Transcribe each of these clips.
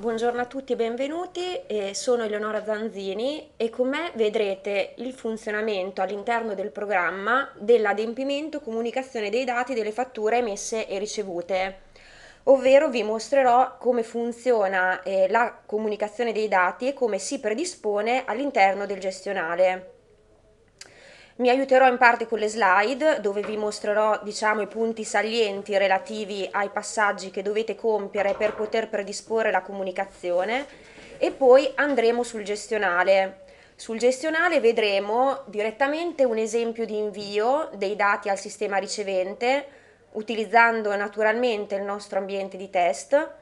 Buongiorno a tutti e benvenuti, eh, sono Eleonora Zanzini e con me vedrete il funzionamento all'interno del programma dell'adempimento comunicazione dei dati delle fatture emesse e ricevute, ovvero vi mostrerò come funziona eh, la comunicazione dei dati e come si predispone all'interno del gestionale. Mi aiuterò in parte con le slide dove vi mostrerò diciamo, i punti salienti relativi ai passaggi che dovete compiere per poter predisporre la comunicazione e poi andremo sul gestionale. Sul gestionale vedremo direttamente un esempio di invio dei dati al sistema ricevente utilizzando naturalmente il nostro ambiente di test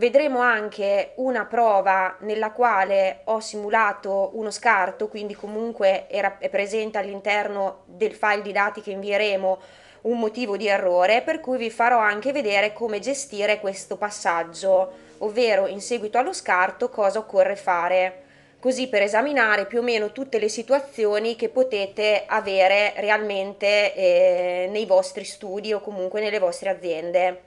Vedremo anche una prova nella quale ho simulato uno scarto, quindi comunque era, è presente all'interno del file di dati che invieremo un motivo di errore, per cui vi farò anche vedere come gestire questo passaggio, ovvero in seguito allo scarto cosa occorre fare così per esaminare più o meno tutte le situazioni che potete avere realmente eh, nei vostri studi o comunque nelle vostre aziende.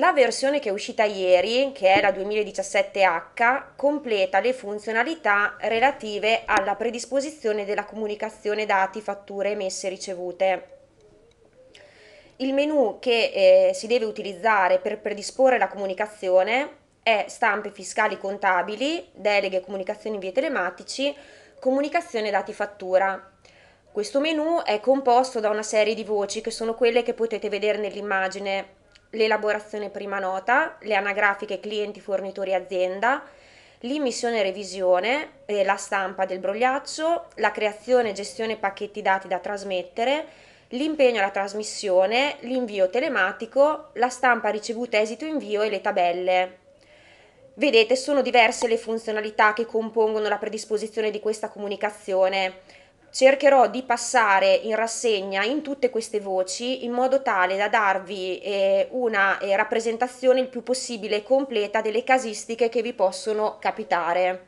La versione che è uscita ieri, che è la 2017H, completa le funzionalità relative alla predisposizione della comunicazione dati, fatture, emesse, ricevute. Il menu che eh, si deve utilizzare per predisporre la comunicazione è stampe fiscali contabili, deleghe e comunicazioni via telematici, comunicazione dati fattura. Questo menu è composto da una serie di voci che sono quelle che potete vedere nell'immagine l'elaborazione prima nota, le anagrafiche clienti, fornitori, azienda, l'immissione e revisione, eh, la stampa del brogliaccio, la creazione e gestione pacchetti dati da trasmettere, l'impegno alla trasmissione, l'invio telematico, la stampa ricevuta esito invio e le tabelle. Vedete, sono diverse le funzionalità che compongono la predisposizione di questa comunicazione cercherò di passare in rassegna in tutte queste voci in modo tale da darvi eh, una eh, rappresentazione il più possibile completa delle casistiche che vi possono capitare.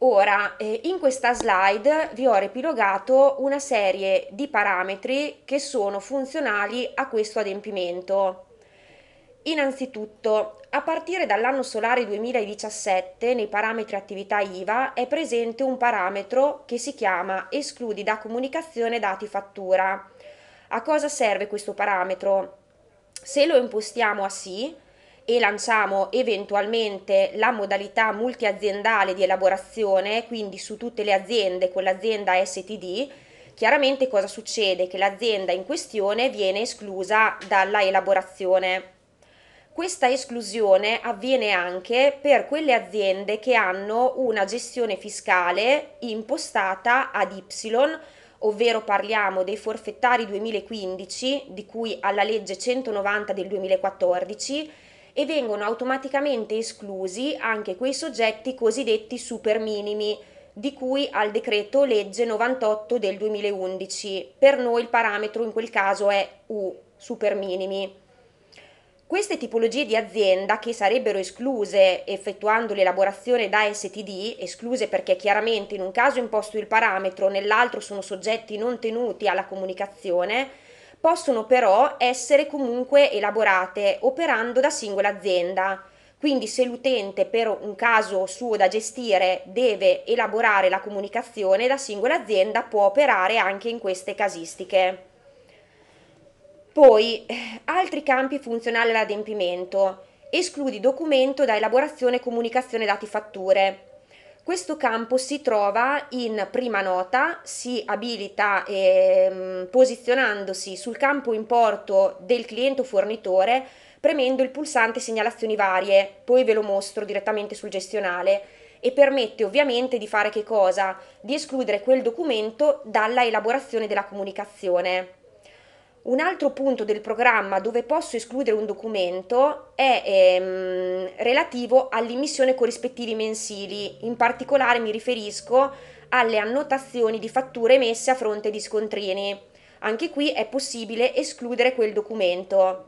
Ora, eh, in questa slide vi ho repilogato una serie di parametri che sono funzionali a questo adempimento. Innanzitutto, a partire dall'anno solare 2017 nei parametri attività IVA è presente un parametro che si chiama escludi da comunicazione dati fattura. A cosa serve questo parametro? Se lo impostiamo a sì e lanciamo eventualmente la modalità multiaziendale di elaborazione, quindi su tutte le aziende con l'azienda STD, chiaramente cosa succede? Che l'azienda in questione viene esclusa dalla elaborazione. Questa esclusione avviene anche per quelle aziende che hanno una gestione fiscale impostata ad Y, ovvero parliamo dei forfettari 2015, di cui alla legge 190 del 2014, e vengono automaticamente esclusi anche quei soggetti cosiddetti super minimi, di cui al decreto legge 98 del 2011. Per noi il parametro in quel caso è U, super minimi. Queste tipologie di azienda che sarebbero escluse effettuando l'elaborazione da STD, escluse perché chiaramente in un caso è imposto il parametro, nell'altro sono soggetti non tenuti alla comunicazione, possono però essere comunque elaborate operando da singola azienda. Quindi se l'utente per un caso suo da gestire deve elaborare la comunicazione, la singola azienda può operare anche in queste casistiche. Poi, eh, altri campi funzionali all'adempimento. Escludi documento da elaborazione e comunicazione dati fatture. Questo campo si trova in prima nota, si abilita ehm, posizionandosi sul campo importo del cliente o fornitore premendo il pulsante segnalazioni varie, poi ve lo mostro direttamente sul gestionale e permette ovviamente di fare che cosa? Di escludere quel documento dalla elaborazione della comunicazione. Un altro punto del programma dove posso escludere un documento è ehm, relativo all'immissione corrispettivi mensili, in particolare mi riferisco alle annotazioni di fatture emesse a fronte di scontrini. Anche qui è possibile escludere quel documento.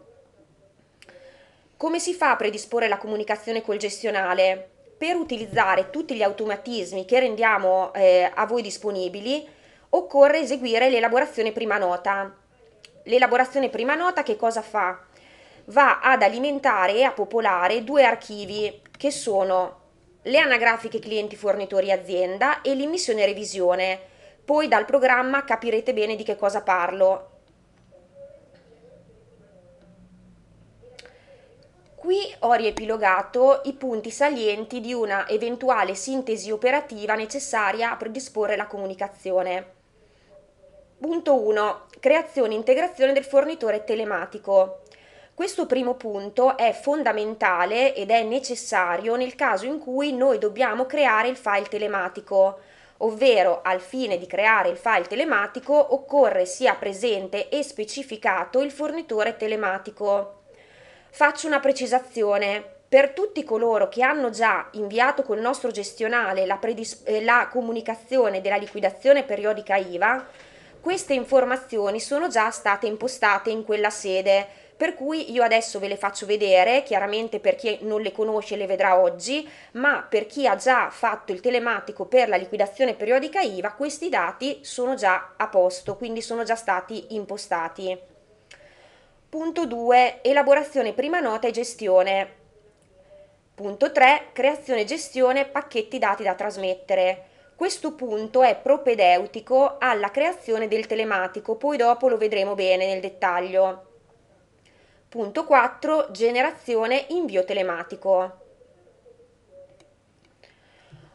Come si fa a predisporre la comunicazione col gestionale? Per utilizzare tutti gli automatismi che rendiamo eh, a voi disponibili, occorre eseguire l'elaborazione prima nota L'elaborazione prima nota che cosa fa? Va ad alimentare e a popolare due archivi che sono le anagrafiche clienti fornitori azienda e l'immissione revisione. Poi dal programma capirete bene di che cosa parlo. Qui ho riepilogato i punti salienti di una eventuale sintesi operativa necessaria a predisporre la comunicazione. Punto 1. Creazione e integrazione del fornitore telematico. Questo primo punto è fondamentale ed è necessario nel caso in cui noi dobbiamo creare il file telematico, ovvero al fine di creare il file telematico occorre sia presente e specificato il fornitore telematico. Faccio una precisazione. Per tutti coloro che hanno già inviato col nostro gestionale la, eh, la comunicazione della liquidazione periodica IVA, queste informazioni sono già state impostate in quella sede, per cui io adesso ve le faccio vedere, chiaramente per chi non le conosce le vedrà oggi, ma per chi ha già fatto il telematico per la liquidazione periodica IVA, questi dati sono già a posto, quindi sono già stati impostati. Punto 2. Elaborazione prima nota e gestione. Punto 3. Creazione e gestione pacchetti dati da trasmettere. Questo punto è propedeutico alla creazione del telematico, poi dopo lo vedremo bene nel dettaglio. Punto 4. Generazione invio telematico.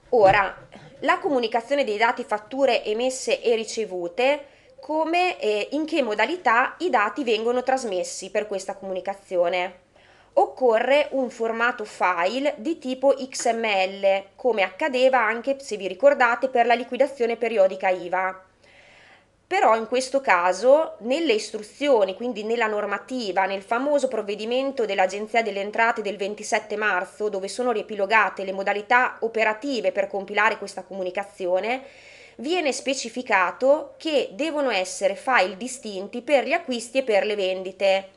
Ora, la comunicazione dei dati fatture emesse e ricevute, come, e in che modalità i dati vengono trasmessi per questa comunicazione occorre un formato file di tipo XML, come accadeva anche, se vi ricordate, per la liquidazione periodica IVA. Però in questo caso nelle istruzioni, quindi nella normativa, nel famoso provvedimento dell'Agenzia delle Entrate del 27 marzo, dove sono riepilogate le modalità operative per compilare questa comunicazione, viene specificato che devono essere file distinti per gli acquisti e per le vendite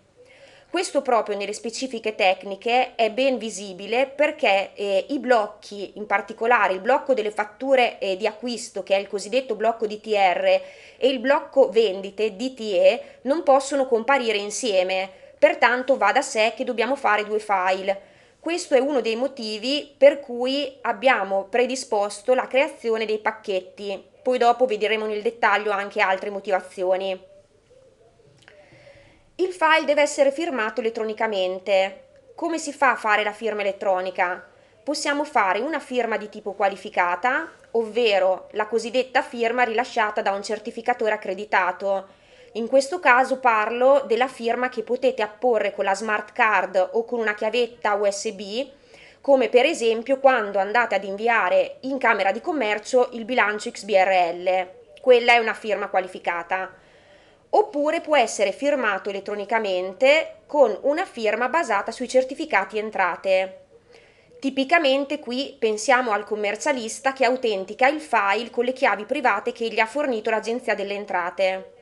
questo proprio nelle specifiche tecniche è ben visibile perché eh, i blocchi, in particolare il blocco delle fatture eh, di acquisto, che è il cosiddetto blocco DTR, e il blocco vendite DTE, non possono comparire insieme. Pertanto va da sé che dobbiamo fare due file. Questo è uno dei motivi per cui abbiamo predisposto la creazione dei pacchetti. Poi dopo vedremo nel dettaglio anche altre motivazioni. Il file deve essere firmato elettronicamente. Come si fa a fare la firma elettronica? Possiamo fare una firma di tipo qualificata, ovvero la cosiddetta firma rilasciata da un certificatore accreditato. In questo caso parlo della firma che potete apporre con la smart card o con una chiavetta USB, come per esempio quando andate ad inviare in Camera di Commercio il bilancio XBRL. Quella è una firma qualificata oppure può essere firmato elettronicamente con una firma basata sui certificati entrate. Tipicamente qui pensiamo al commercialista che autentica il file con le chiavi private che gli ha fornito l'Agenzia delle Entrate.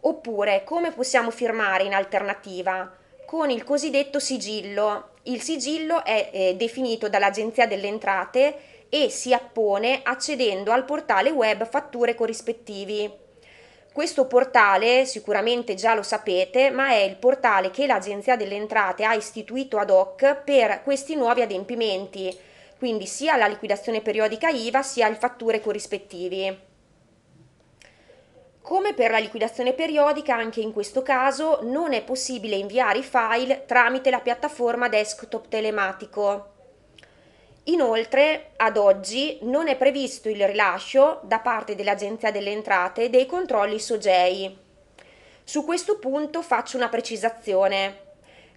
Oppure come possiamo firmare in alternativa? Con il cosiddetto sigillo. Il sigillo è eh, definito dall'Agenzia delle Entrate e si appone accedendo al portale web fatture corrispettivi. Questo portale sicuramente già lo sapete, ma è il portale che l'Agenzia delle Entrate ha istituito ad hoc per questi nuovi adempimenti, quindi sia la liquidazione periodica IVA sia le fatture corrispettivi. Come per la liquidazione periodica, anche in questo caso non è possibile inviare i file tramite la piattaforma desktop telematico. Inoltre, ad oggi non è previsto il rilascio da parte dell'Agenzia delle Entrate dei controlli SOGEI. Su questo punto faccio una precisazione.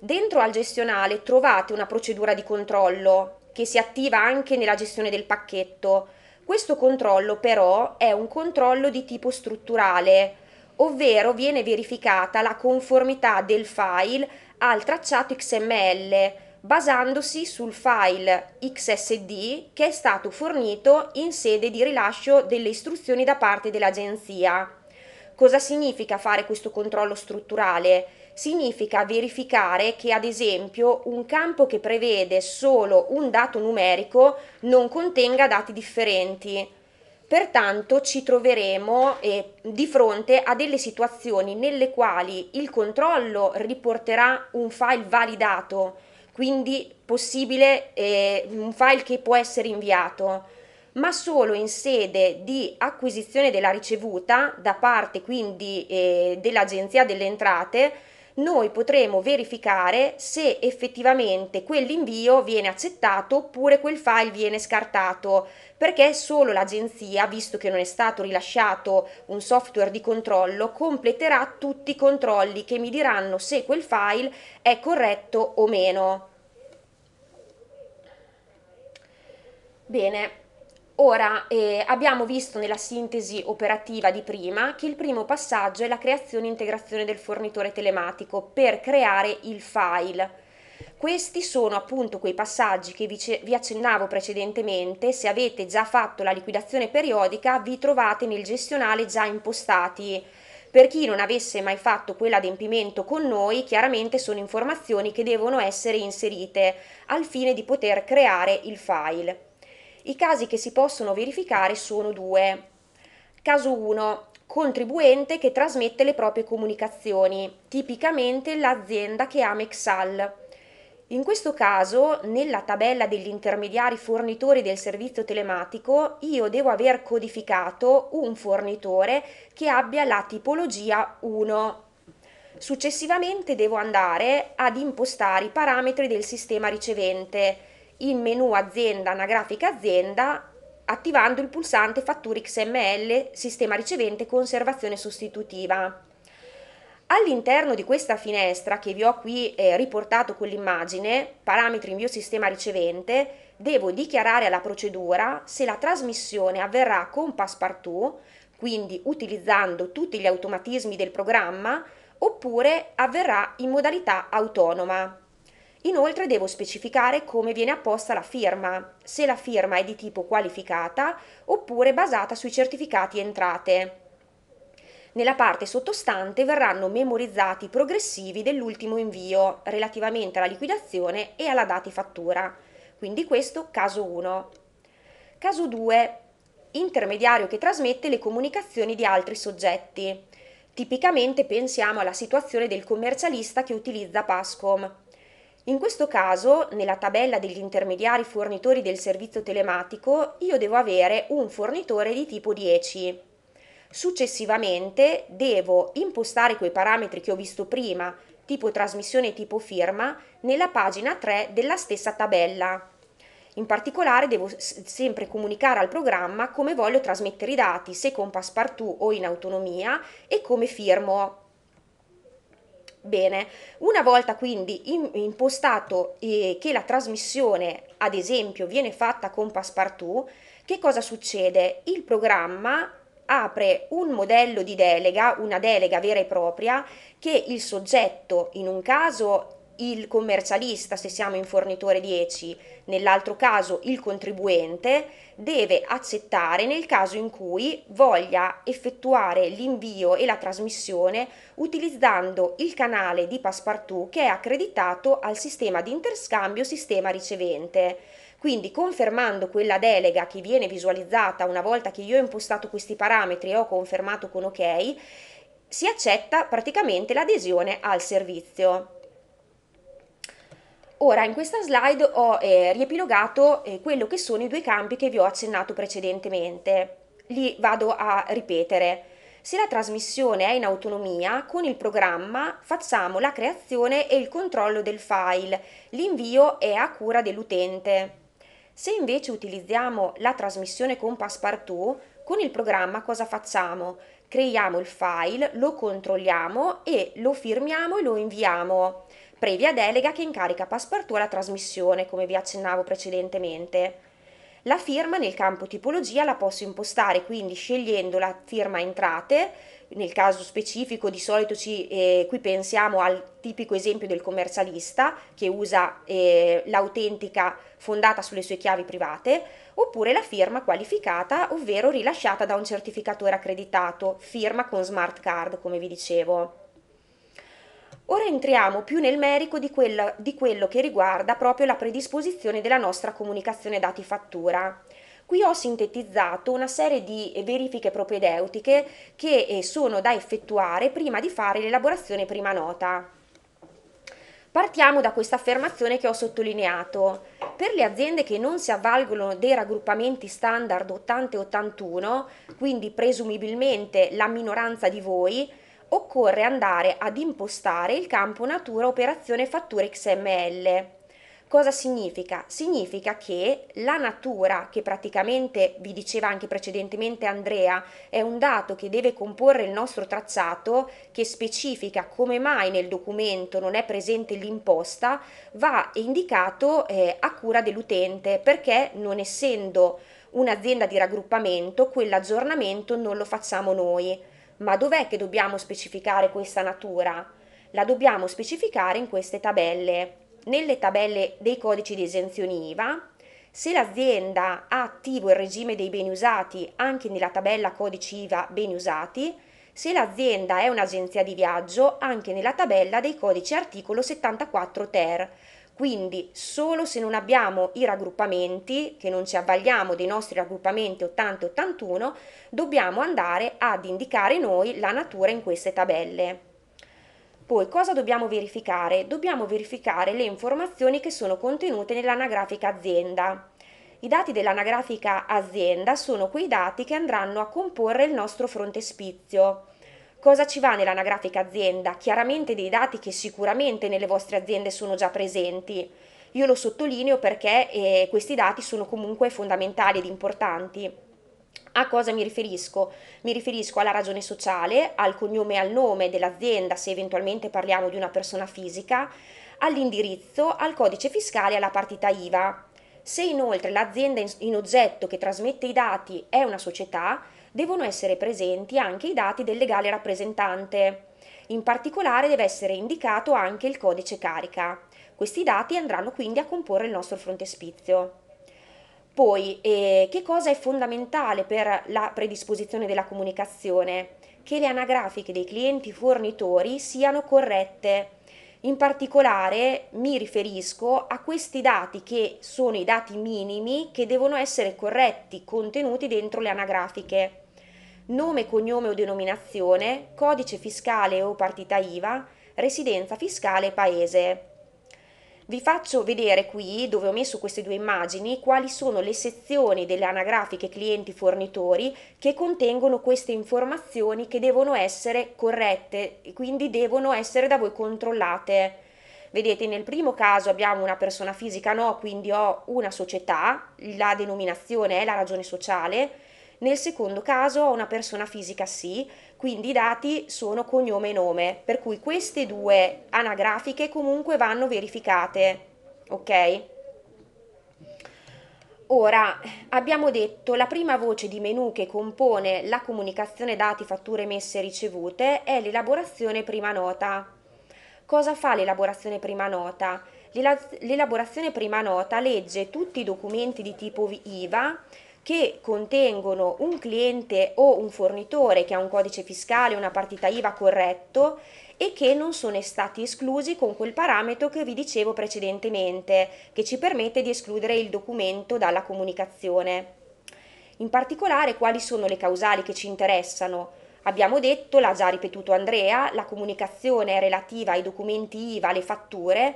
Dentro al gestionale trovate una procedura di controllo che si attiva anche nella gestione del pacchetto. Questo controllo però è un controllo di tipo strutturale, ovvero viene verificata la conformità del file al tracciato XML basandosi sul file XSD che è stato fornito in sede di rilascio delle istruzioni da parte dell'agenzia. Cosa significa fare questo controllo strutturale? Significa verificare che ad esempio un campo che prevede solo un dato numerico non contenga dati differenti. Pertanto ci troveremo eh, di fronte a delle situazioni nelle quali il controllo riporterà un file validato quindi possibile eh, un file che può essere inviato, ma solo in sede di acquisizione della ricevuta da parte quindi eh, dell'Agenzia delle Entrate noi potremo verificare se effettivamente quell'invio viene accettato oppure quel file viene scartato, perché solo l'agenzia, visto che non è stato rilasciato un software di controllo, completerà tutti i controlli che mi diranno se quel file è corretto o meno. Bene, Ora eh, abbiamo visto nella sintesi operativa di prima che il primo passaggio è la creazione e integrazione del fornitore telematico per creare il file. Questi sono appunto quei passaggi che vi, accennavo precedentemente, se avete già fatto la liquidazione periodica vi trovate nel gestionale già impostati. Per chi non avesse mai fatto quell'adempimento con noi, chiaramente sono informazioni che devono essere inserite al fine di poter creare il file. I casi che si possono verificare sono due. Caso 1. Contribuente che trasmette le proprie comunicazioni, tipicamente l'azienda che ha Mexal. In questo caso, nella tabella degli intermediari fornitori del servizio telematico, io devo aver codificato un fornitore che abbia la tipologia 1. Successivamente devo andare ad impostare i parametri del sistema ricevente, in menu azienda, anagrafica azienda, attivando il pulsante fatture XML, sistema ricevente conservazione sostitutiva. All'interno di questa finestra che vi ho qui eh, riportato con l'immagine, parametri invio sistema ricevente, devo dichiarare alla procedura se la trasmissione avverrà con passepartout, quindi utilizzando tutti gli automatismi del programma, oppure avverrà in modalità autonoma. Inoltre devo specificare come viene apposta la firma, se la firma è di tipo qualificata oppure basata sui certificati entrate. Nella parte sottostante verranno memorizzati i progressivi dell'ultimo invio relativamente alla liquidazione e alla data di fattura. Quindi questo caso 1. Caso 2. Intermediario che trasmette le comunicazioni di altri soggetti. Tipicamente pensiamo alla situazione del commercialista che utilizza Pascom in questo caso, nella tabella degli intermediari fornitori del servizio telematico, io devo avere un fornitore di tipo 10. Successivamente devo impostare quei parametri che ho visto prima, tipo trasmissione e tipo firma, nella pagina 3 della stessa tabella. In particolare devo sempre comunicare al programma come voglio trasmettere i dati, se con Passepartout o in autonomia e come firmo Bene, una volta quindi impostato eh, che la trasmissione, ad esempio, viene fatta con Passepartout, che cosa succede? Il programma apre un modello di delega, una delega vera e propria, che il soggetto in un caso il commercialista, se siamo in fornitore 10, nell'altro caso il contribuente, deve accettare nel caso in cui voglia effettuare l'invio e la trasmissione utilizzando il canale di Passepartout che è accreditato al sistema di interscambio sistema ricevente. Quindi confermando quella delega che viene visualizzata una volta che io ho impostato questi parametri e ho confermato con ok, si accetta praticamente l'adesione al servizio. Ora in questa slide ho eh, riepilogato eh, quello che sono i due campi che vi ho accennato precedentemente. Li vado a ripetere. Se la trasmissione è in autonomia, con il programma facciamo la creazione e il controllo del file, l'invio è a cura dell'utente. Se invece utilizziamo la trasmissione con Passepartout, con il programma cosa facciamo? Creiamo il file, lo controlliamo e lo firmiamo e lo inviamo previa delega che incarica Passepartout alla trasmissione, come vi accennavo precedentemente. La firma nel campo tipologia la posso impostare quindi scegliendo la firma entrate, nel caso specifico di solito ci, eh, qui pensiamo al tipico esempio del commercialista che usa eh, l'autentica fondata sulle sue chiavi private, oppure la firma qualificata, ovvero rilasciata da un certificatore accreditato, firma con smart card come vi dicevo. Ora entriamo più nel merito di, quella, di quello che riguarda proprio la predisposizione della nostra comunicazione dati fattura. Qui ho sintetizzato una serie di eh, verifiche propedeutiche che eh, sono da effettuare prima di fare l'elaborazione prima nota. Partiamo da questa affermazione che ho sottolineato. Per le aziende che non si avvalgono dei raggruppamenti standard 80 e 81, quindi presumibilmente la minoranza di voi, occorre andare ad impostare il campo natura operazione fattura XML. Cosa significa? Significa che la natura, che praticamente vi diceva anche precedentemente Andrea, è un dato che deve comporre il nostro tracciato, che specifica come mai nel documento non è presente l'imposta, va indicato eh, a cura dell'utente perché non essendo un'azienda di raggruppamento, quell'aggiornamento non lo facciamo noi ma dov'è che dobbiamo specificare questa natura? La dobbiamo specificare in queste tabelle. Nelle tabelle dei codici di esenzione IVA, se l'azienda ha attivo il regime dei beni usati anche nella tabella codice IVA beni usati, se l'azienda è un'agenzia di viaggio anche nella tabella dei codici articolo 74 ter, quindi solo se non abbiamo i raggruppamenti, che non ci avvaliamo dei nostri raggruppamenti 80 e 81, dobbiamo andare ad indicare noi la natura in queste tabelle. Poi cosa dobbiamo verificare? Dobbiamo verificare le informazioni che sono contenute nell'anagrafica azienda. I dati dell'anagrafica azienda sono quei dati che andranno a comporre il nostro frontespizio. Cosa ci va nell'anagrafica azienda? Chiaramente dei dati che sicuramente nelle vostre aziende sono già presenti. Io lo sottolineo perché eh, questi dati sono comunque fondamentali ed importanti. A cosa mi riferisco? Mi riferisco alla ragione sociale, al cognome e al nome dell'azienda se eventualmente parliamo di una persona fisica, all'indirizzo, al codice fiscale e alla partita IVA. Se inoltre l'azienda in oggetto che trasmette i dati è una società, devono essere presenti anche i dati del legale rappresentante. In particolare deve essere indicato anche il codice carica. Questi dati andranno quindi a comporre il nostro frontespizio. Poi, eh, che cosa è fondamentale per la predisposizione della comunicazione? Che le anagrafiche dei clienti fornitori siano corrette. In particolare mi riferisco a questi dati che sono i dati minimi che devono essere corretti, contenuti dentro le anagrafiche nome, cognome o denominazione, codice fiscale o partita IVA, residenza fiscale e paese. Vi faccio vedere qui, dove ho messo queste due immagini, quali sono le sezioni delle anagrafiche clienti fornitori che contengono queste informazioni che devono essere corrette e quindi devono essere da voi controllate. Vedete, nel primo caso abbiamo una persona fisica no, quindi ho una società, la denominazione è la ragione sociale, nel secondo caso ho una persona fisica sì, quindi i dati sono cognome e nome, per cui queste due anagrafiche comunque vanno verificate, ok? Ora, abbiamo detto la prima voce di menu che compone la comunicazione dati, fatture, emesse e ricevute è l'elaborazione prima nota. Cosa fa l'elaborazione prima nota? L'elaborazione prima nota legge tutti i documenti di tipo IVA che contengono un cliente o un fornitore che ha un codice fiscale, una partita IVA corretto e che non sono stati esclusi con quel parametro che vi dicevo precedentemente, che ci permette di escludere il documento dalla comunicazione. In particolare, quali sono le causali che ci interessano? Abbiamo detto, l'ha già ripetuto Andrea, la comunicazione relativa ai documenti IVA, alle fatture,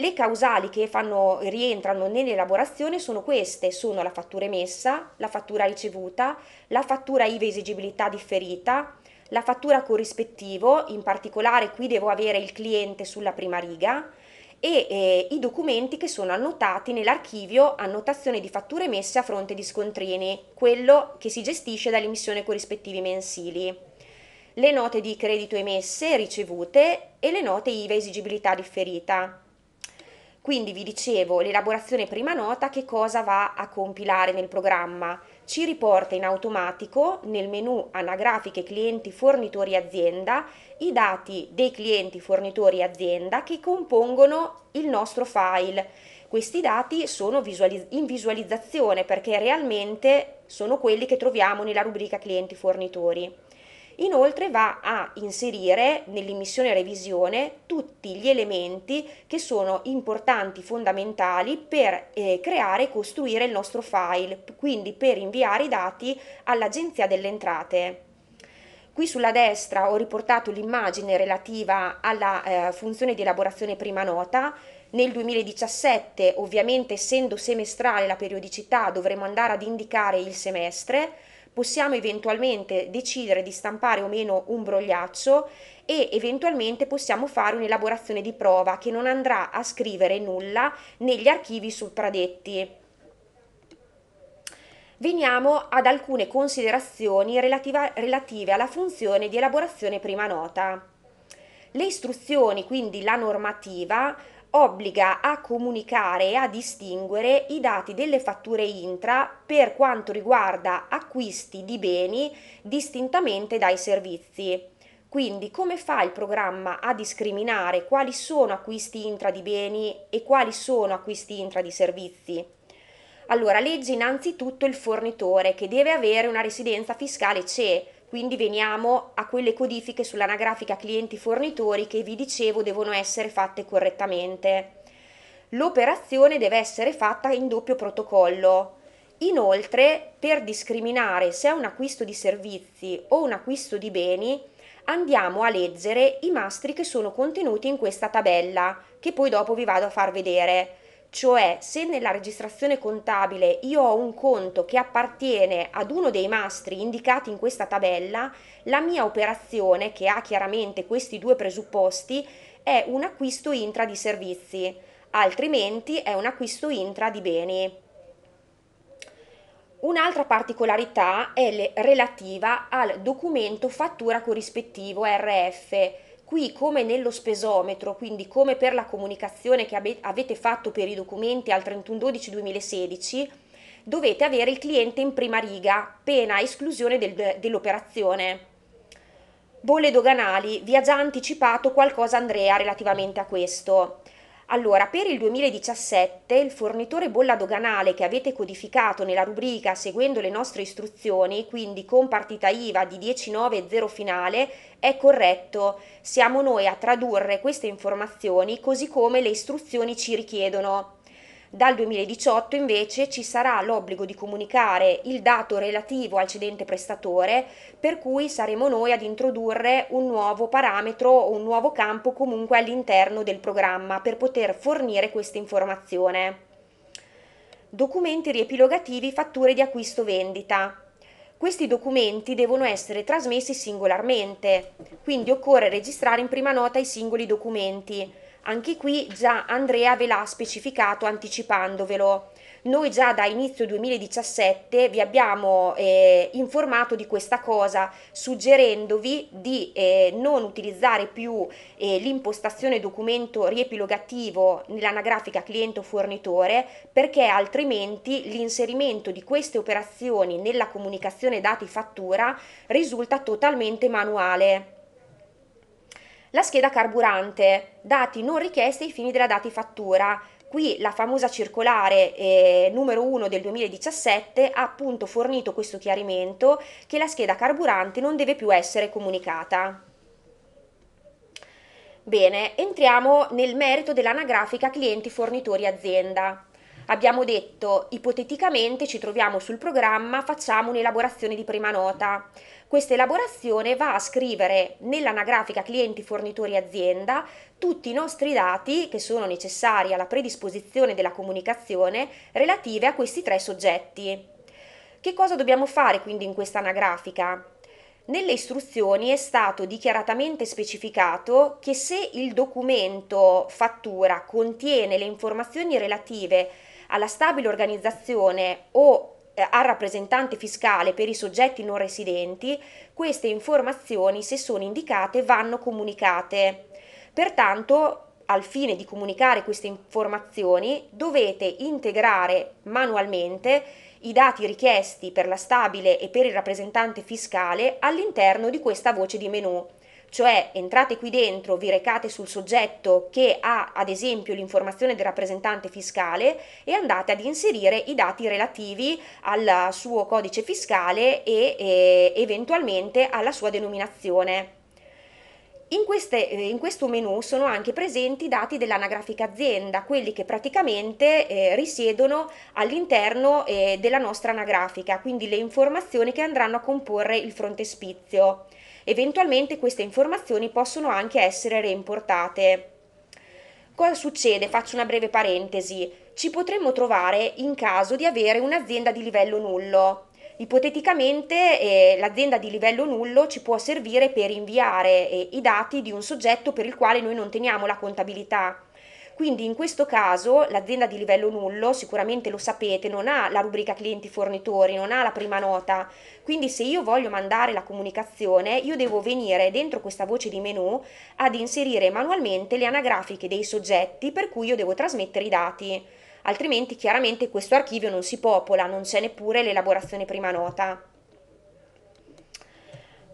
le causali che fanno, rientrano nell'elaborazione sono queste, sono la fattura emessa, la fattura ricevuta, la fattura IVA esigibilità differita, la fattura corrispettivo, in particolare qui devo avere il cliente sulla prima riga, e eh, i documenti che sono annotati nell'archivio annotazione di fatture emesse a fronte di scontrini, quello che si gestisce dall'emissione corrispettivi mensili, le note di credito emesse, ricevute e le note IVA esigibilità differita. Quindi vi dicevo, l'elaborazione prima nota che cosa va a compilare nel programma? Ci riporta in automatico nel menu anagrafiche clienti fornitori azienda i dati dei clienti fornitori azienda che compongono il nostro file. Questi dati sono visualizz- in visualizzazione perché realmente sono quelli che troviamo nella rubrica clienti fornitori. Inoltre va a inserire nell'immissione e revisione tutti gli elementi che sono importanti, fondamentali per eh, creare e costruire il nostro file, quindi per inviare i dati all'Agenzia delle Entrate. Qui sulla destra ho riportato l'immagine relativa alla eh, funzione di elaborazione prima nota. Nel 2017, ovviamente essendo semestrale la periodicità, dovremo andare ad indicare il semestre possiamo eventualmente decidere di stampare o meno un brogliaccio e eventualmente possiamo fare un'elaborazione di prova che non andrà a scrivere nulla negli archivi supradetti. Veniamo ad alcune considerazioni relativa, relative alla funzione di elaborazione prima nota. Le istruzioni, quindi la normativa, obbliga a comunicare e a distinguere i dati delle fatture intra per quanto riguarda acquisti di beni distintamente dai servizi. Quindi come fa il programma a discriminare quali sono acquisti intra di beni e quali sono acquisti intra di servizi? Allora, legge innanzitutto il fornitore che deve avere una residenza fiscale CE, quindi veniamo a quelle codifiche sull'anagrafica clienti-fornitori che vi dicevo devono essere fatte correttamente. L'operazione deve essere fatta in doppio protocollo. Inoltre, per discriminare se è un acquisto di servizi o un acquisto di beni, andiamo a leggere i mastri che sono contenuti in questa tabella, che poi dopo vi vado a far vedere. Cioè, se nella registrazione contabile io ho un conto che appartiene ad uno dei mastri indicati in questa tabella, la mia operazione, che ha chiaramente questi due presupposti, è un acquisto intra di servizi, altrimenti è un acquisto intra di beni. Un'altra particolarità è relativa al documento fattura corrispettivo RF Qui come nello spesometro, quindi come per la comunicazione che avete fatto per i documenti al 31-12-2016, dovete avere il cliente in prima riga, pena esclusione del, dell'operazione. Bolle doganali, vi ha già anticipato qualcosa Andrea relativamente a questo. Allora, per il 2017 il fornitore bolla doganale che avete codificato nella rubrica seguendo le nostre istruzioni, quindi con partita IVA di 19.0 finale, è corretto. Siamo noi a tradurre queste informazioni così come le istruzioni ci richiedono. Dal 2018 invece ci sarà l'obbligo di comunicare il dato relativo al cedente prestatore, per cui saremo noi ad introdurre un nuovo parametro o un nuovo campo comunque all'interno del programma per poter fornire questa informazione. Documenti riepilogativi fatture di acquisto vendita. Questi documenti devono essere trasmessi singolarmente, quindi occorre registrare in prima nota i singoli documenti anche qui già Andrea ve l'ha specificato anticipandovelo. Noi già da inizio 2017 vi abbiamo eh, informato di questa cosa, suggerendovi di eh, non utilizzare più eh, l'impostazione documento riepilogativo nell'anagrafica cliente o fornitore, perché altrimenti l'inserimento di queste operazioni nella comunicazione dati fattura risulta totalmente manuale. La scheda carburante, dati non richiesti ai fini della fattura. Qui la famosa circolare eh, numero 1 del 2017 ha appunto fornito questo chiarimento che la scheda carburante non deve più essere comunicata. Bene, entriamo nel merito dell'anagrafica clienti fornitori azienda. Abbiamo detto, ipoteticamente ci troviamo sul programma, facciamo un'elaborazione di prima nota. Questa elaborazione va a scrivere nell'anagrafica clienti fornitori azienda tutti i nostri dati che sono necessari alla predisposizione della comunicazione relative a questi tre soggetti. Che cosa dobbiamo fare quindi in questa anagrafica? Nelle istruzioni è stato dichiaratamente specificato che se il documento fattura contiene le informazioni relative alla stabile organizzazione o eh, al rappresentante fiscale per i soggetti non residenti, queste informazioni, se sono indicate, vanno comunicate. Pertanto, al fine di comunicare queste informazioni, dovete integrare manualmente i dati richiesti per la stabile e per il rappresentante fiscale all'interno di questa voce di menu cioè entrate qui dentro, vi recate sul soggetto che ha ad esempio l'informazione del rappresentante fiscale e andate ad inserire i dati relativi al suo codice fiscale e, e eventualmente alla sua denominazione. In, queste, eh, in, questo menu sono anche presenti i dati dell'anagrafica azienda, quelli che praticamente eh, risiedono all'interno eh, della nostra anagrafica, quindi le informazioni che andranno a comporre il frontespizio. Eventualmente queste informazioni possono anche essere reimportate. Cosa succede? Faccio una breve parentesi. Ci potremmo trovare in caso di avere un'azienda di livello nullo. Ipoteticamente eh, l'azienda di livello nullo ci può servire per inviare eh, i dati di un soggetto per il quale noi non teniamo la contabilità. Quindi in questo caso l'azienda di livello nullo, sicuramente lo sapete, non ha la rubrica clienti fornitori, non ha la prima nota. Quindi se io voglio mandare la comunicazione, io devo venire dentro questa voce di menu ad inserire manualmente le anagrafiche dei soggetti per cui io devo trasmettere i dati. Altrimenti chiaramente questo archivio non si popola, non c'è neppure l'elaborazione prima nota.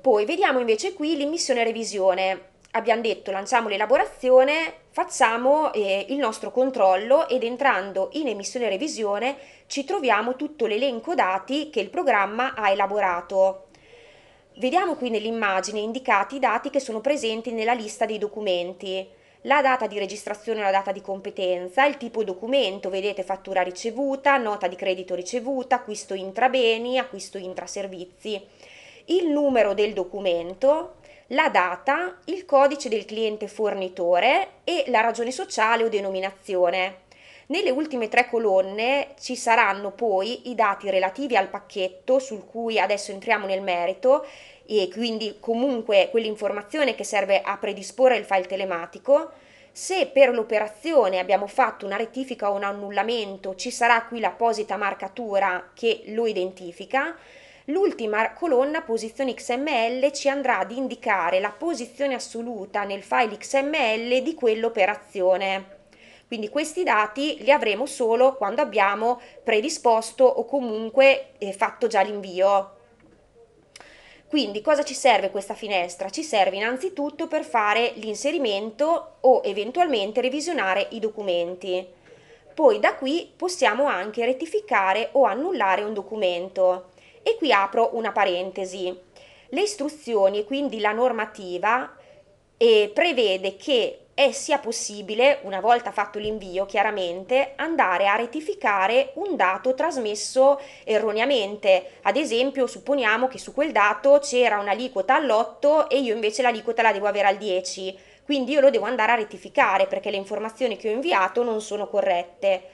Poi vediamo invece qui l'immissione revisione. Abbiamo detto lanciamo l'elaborazione, facciamo eh, il nostro controllo ed entrando in emissione revisione ci troviamo tutto l'elenco dati che il programma ha elaborato. Vediamo qui nell'immagine indicati i dati che sono presenti nella lista dei documenti. La data di registrazione o la data di competenza, il tipo documento, vedete fattura ricevuta, nota di credito ricevuta, acquisto intra beni, acquisto intra servizi, il numero del documento, la data, il codice del cliente fornitore e la ragione sociale o denominazione. Nelle ultime tre colonne ci saranno poi i dati relativi al pacchetto sul cui adesso entriamo nel merito e quindi comunque quell'informazione che serve a predisporre il file telematico. Se per l'operazione abbiamo fatto una rettifica o un annullamento ci sarà qui l'apposita marcatura che lo identifica L'ultima colonna posizione XML ci andrà ad indicare la posizione assoluta nel file XML di quell'operazione. Quindi questi dati li avremo solo quando abbiamo predisposto o comunque eh, fatto già l'invio. Quindi cosa ci serve questa finestra? Ci serve innanzitutto per fare l'inserimento o eventualmente revisionare i documenti. Poi da qui possiamo anche rettificare o annullare un documento. E qui apro una parentesi. Le istruzioni, quindi la normativa, eh, prevede che è eh, sia possibile, una volta fatto l'invio chiaramente, andare a rettificare un dato trasmesso erroneamente. Ad esempio, supponiamo che su quel dato c'era un'aliquota all'8 e io invece l'aliquota la devo avere al 10. Quindi io lo devo andare a rettificare perché le informazioni che ho inviato non sono corrette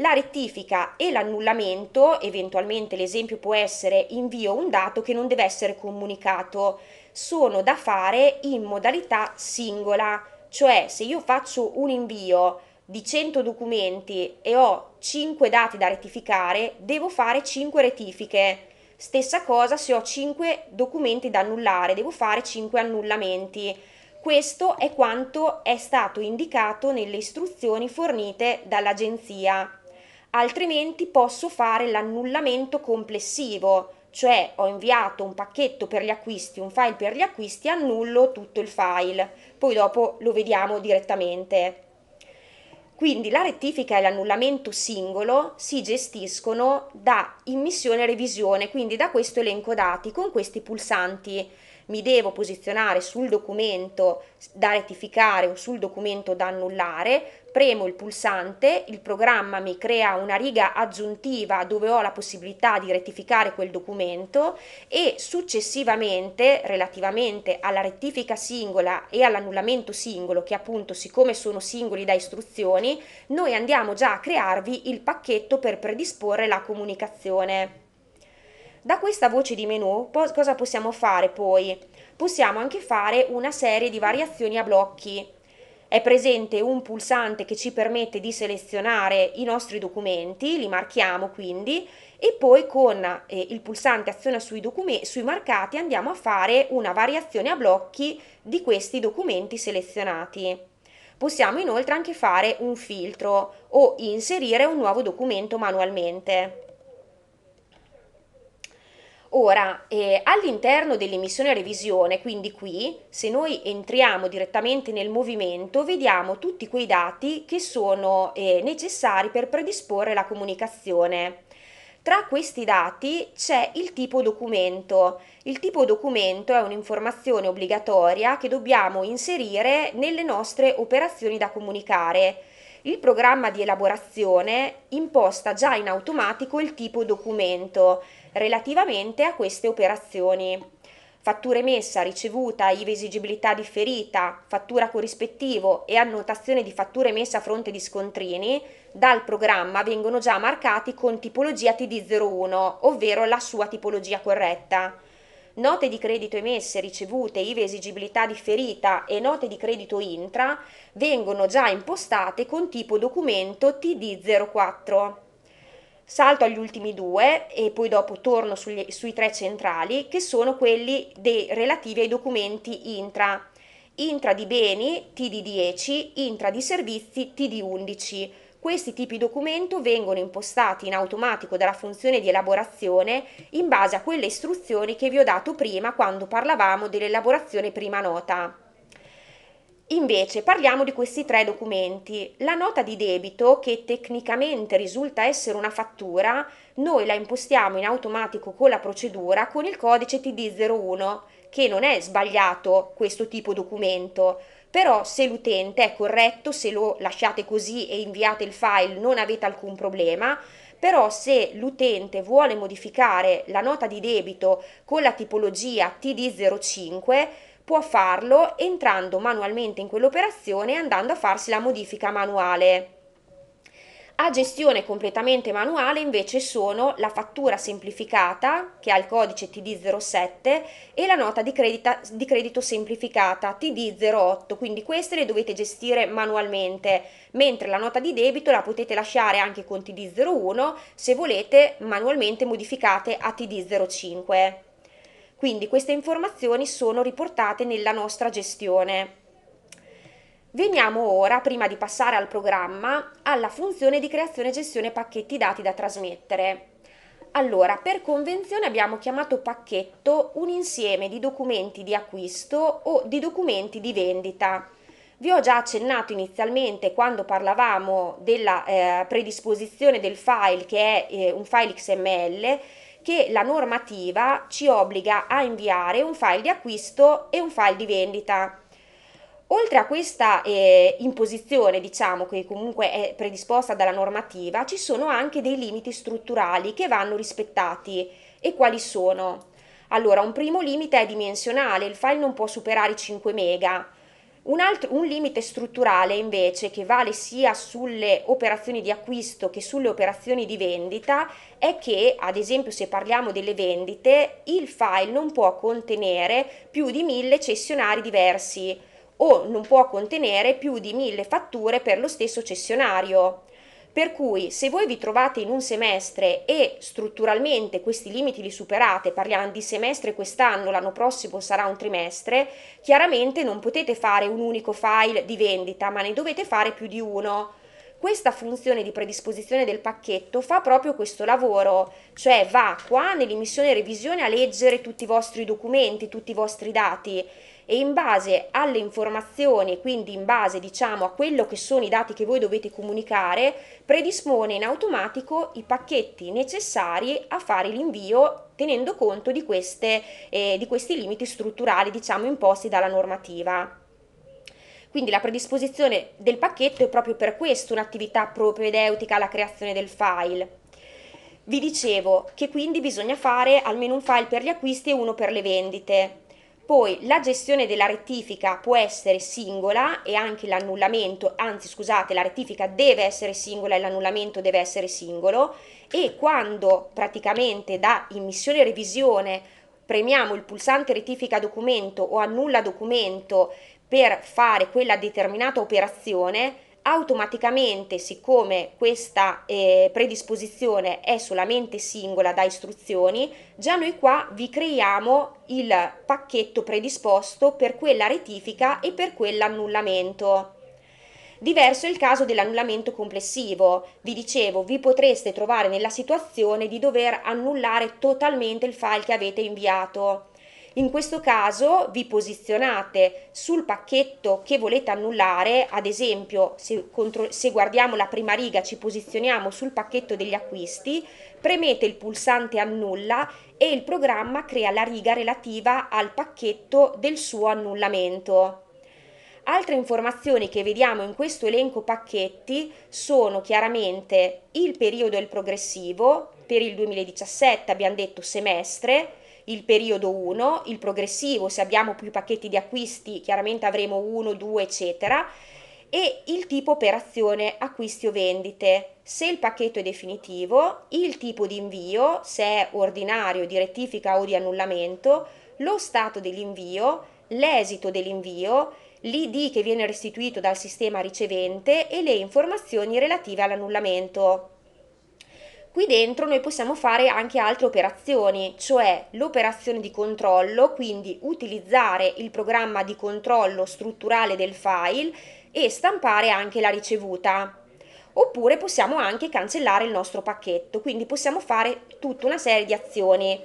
la rettifica e l'annullamento, eventualmente l'esempio può essere invio un dato che non deve essere comunicato, sono da fare in modalità singola, cioè se io faccio un invio di 100 documenti e ho 5 dati da rettificare, devo fare 5 rettifiche. Stessa cosa se ho 5 documenti da annullare, devo fare 5 annullamenti. Questo è quanto è stato indicato nelle istruzioni fornite dall'agenzia altrimenti posso fare l'annullamento complessivo, cioè ho inviato un pacchetto per gli acquisti, un file per gli acquisti, annullo tutto il file, poi dopo lo vediamo direttamente. Quindi la rettifica e l'annullamento singolo si gestiscono da immissione e revisione, quindi da questo elenco dati con questi pulsanti. Mi devo posizionare sul documento da rettificare o sul documento da annullare, premo il pulsante, il programma mi crea una riga aggiuntiva dove ho la possibilità di rettificare quel documento e successivamente, relativamente alla rettifica singola e all'annullamento singolo, che appunto siccome sono singoli da istruzioni, noi andiamo già a crearvi il pacchetto per predisporre la comunicazione. Da questa voce di menu po- cosa possiamo fare poi? Possiamo anche fare una serie di variazioni a blocchi è presente un pulsante che ci permette di selezionare i nostri documenti, li marchiamo quindi e poi con eh, il pulsante azione sui, sui marcati andiamo a fare una variazione a blocchi di questi documenti selezionati. Possiamo inoltre anche fare un filtro o inserire un nuovo documento manualmente. Ora, eh, all'interno dell'emissione revisione, quindi qui, se noi entriamo direttamente nel movimento, vediamo tutti quei dati che sono eh, necessari per predisporre la comunicazione. Tra questi dati c'è il tipo documento. Il tipo documento è un'informazione obbligatoria che dobbiamo inserire nelle nostre operazioni da comunicare il programma di elaborazione imposta già in automatico il tipo documento relativamente a queste operazioni. Fattura emessa, ricevuta, IVA esigibilità differita, fattura corrispettivo e annotazione di fattura emessa a fronte di scontrini, dal programma vengono già marcati con tipologia TD01, ovvero la sua tipologia corretta note di credito emesse, ricevute, IVA esigibilità differita e note di credito intra vengono già impostate con tipo documento TD04. Salto agli ultimi due e poi dopo torno sugli, sui tre centrali che sono quelli dei, relativi ai documenti intra. Intra di beni TD10, intra di servizi TD11 questi tipi di documento vengono impostati in automatico dalla funzione di elaborazione in base a quelle istruzioni che vi ho dato prima quando parlavamo dell'elaborazione prima nota. Invece parliamo di questi tre documenti. La nota di debito, che tecnicamente risulta essere una fattura, noi la impostiamo in automatico con la procedura con il codice TD01, che non è sbagliato questo tipo di documento, però se l'utente è corretto, se lo lasciate così e inviate il file non avete alcun problema, però se l'utente vuole modificare la nota di debito con la tipologia TD05 può farlo entrando manualmente in quell'operazione e andando a farsi la modifica manuale. A gestione completamente manuale invece sono la fattura semplificata che ha il codice TD07 e la nota di, credita, di credito semplificata TD08, quindi queste le dovete gestire manualmente, mentre la nota di debito la potete lasciare anche con TD01 se volete manualmente modificate a TD05. Quindi queste informazioni sono riportate nella nostra gestione. Veniamo ora, prima di passare al programma, alla funzione di creazione e gestione pacchetti dati da trasmettere. Allora, per convenzione abbiamo chiamato pacchetto un insieme di documenti di acquisto o di documenti di vendita. Vi ho già accennato inizialmente quando parlavamo della eh, predisposizione del file, che è eh, un file XML, che la normativa ci obbliga a inviare un file di acquisto e un file di vendita Oltre a questa eh, imposizione, diciamo, che comunque è predisposta dalla normativa, ci sono anche dei limiti strutturali che vanno rispettati. E quali sono? Allora, un primo limite è dimensionale, il file non può superare i 5 mega. Un, altro, un limite strutturale invece che vale sia sulle operazioni di acquisto che sulle operazioni di vendita è che, ad esempio se parliamo delle vendite, il file non può contenere più di 1000 cessionari diversi, o non può contenere più di mille fatture per lo stesso cessionario. Per cui se voi vi trovate in un semestre e strutturalmente questi limiti li superate, parliamo di semestre quest'anno, l'anno prossimo sarà un trimestre, chiaramente non potete fare un unico file di vendita, ma ne dovete fare più di uno. Questa funzione di predisposizione del pacchetto fa proprio questo lavoro, cioè va qua nell'emissione revisione a leggere tutti i vostri documenti, tutti i vostri dati e in base alle informazioni, quindi in base diciamo a quello che sono i dati che voi dovete comunicare, predispone in automatico i pacchetti necessari a fare l'invio tenendo conto di, queste, eh, di questi limiti strutturali diciamo imposti dalla normativa. Quindi la predisposizione del pacchetto è proprio per questo un'attività propedeutica alla creazione del file. Vi dicevo che quindi bisogna fare almeno un file per gli acquisti e uno per le vendite. Poi la gestione della rettifica può essere singola e anche l'annullamento, anzi scusate, la rettifica deve essere singola e l'annullamento deve essere singolo e quando praticamente da immissione e revisione premiamo il pulsante rettifica documento o annulla documento per fare quella determinata operazione, automaticamente siccome questa eh, predisposizione è solamente singola da istruzioni già noi qua vi creiamo il pacchetto predisposto per quella rettifica e per quell'annullamento Diverso è il caso dell'annullamento complessivo. Vi dicevo, vi potreste trovare nella situazione di dover annullare totalmente il file che avete inviato. In questo caso vi posizionate sul pacchetto che volete annullare, ad esempio se, contro, se guardiamo la prima riga ci posizioniamo sul pacchetto degli acquisti, premete il pulsante annulla e il programma crea la riga relativa al pacchetto del suo annullamento. Altre informazioni che vediamo in questo elenco pacchetti sono chiaramente il periodo e il progressivo, per il 2017 abbiamo detto semestre, il periodo 1, il progressivo, se abbiamo più pacchetti di acquisti chiaramente avremo 1, 2 eccetera e il tipo operazione acquisti o vendite, se il pacchetto è definitivo, il tipo di invio, se è ordinario, di rettifica o di annullamento, lo stato dell'invio, l'esito dell'invio, l'ID che viene restituito dal sistema ricevente e le informazioni relative all'annullamento. Qui dentro noi possiamo fare anche altre operazioni, cioè l'operazione di controllo, quindi utilizzare il programma di controllo strutturale del file e stampare anche la ricevuta. Oppure possiamo anche cancellare il nostro pacchetto, quindi possiamo fare tutta una serie di azioni.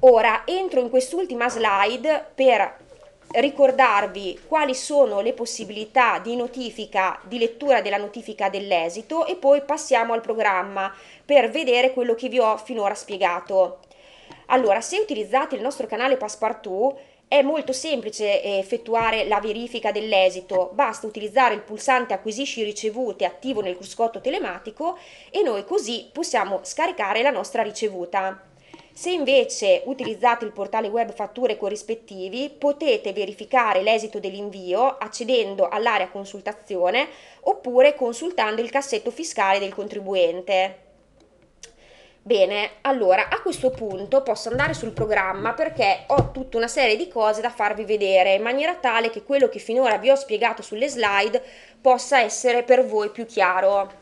Ora entro in quest'ultima slide per ricordarvi quali sono le possibilità di notifica, di lettura della notifica dell'esito e poi passiamo al programma per vedere quello che vi ho finora spiegato. Allora, se utilizzate il nostro canale Passepartout è molto semplice eh, effettuare la verifica dell'esito, basta utilizzare il pulsante acquisisci ricevute attivo nel cruscotto telematico e noi così possiamo scaricare la nostra ricevuta. Se invece utilizzate il portale web fatture corrispettivi potete verificare l'esito dell'invio accedendo all'area consultazione oppure consultando il cassetto fiscale del contribuente. Bene, allora a questo punto posso andare sul programma perché ho tutta una serie di cose da farvi vedere in maniera tale che quello che finora vi ho spiegato sulle slide possa essere per voi più chiaro.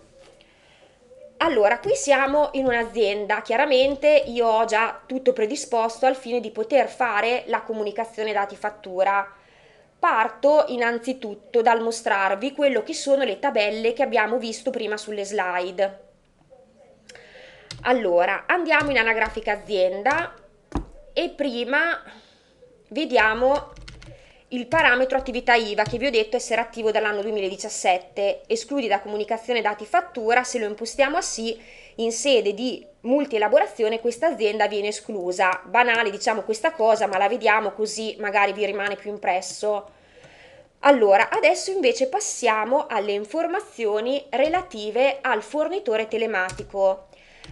Allora, qui siamo in un'azienda, chiaramente io ho già tutto predisposto al fine di poter fare la comunicazione dati fattura. Parto innanzitutto dal mostrarvi quello che sono le tabelle che abbiamo visto prima sulle slide. Allora, andiamo in anagrafica azienda e prima vediamo il parametro attività IVA che vi ho detto essere attivo dall'anno 2017 escludi da comunicazione dati fattura se lo impostiamo a sì in sede di multielaborazione questa azienda viene esclusa. Banale diciamo questa cosa ma la vediamo così magari vi rimane più impresso. Allora, adesso invece passiamo alle informazioni relative al fornitore telematico.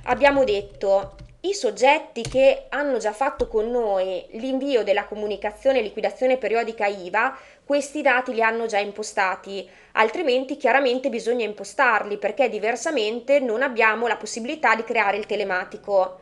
Abbiamo detto i soggetti che hanno già fatto con noi l'invio della comunicazione liquidazione periodica IVA, questi dati li hanno già impostati, altrimenti chiaramente bisogna impostarli perché diversamente non abbiamo la possibilità di creare il telematico.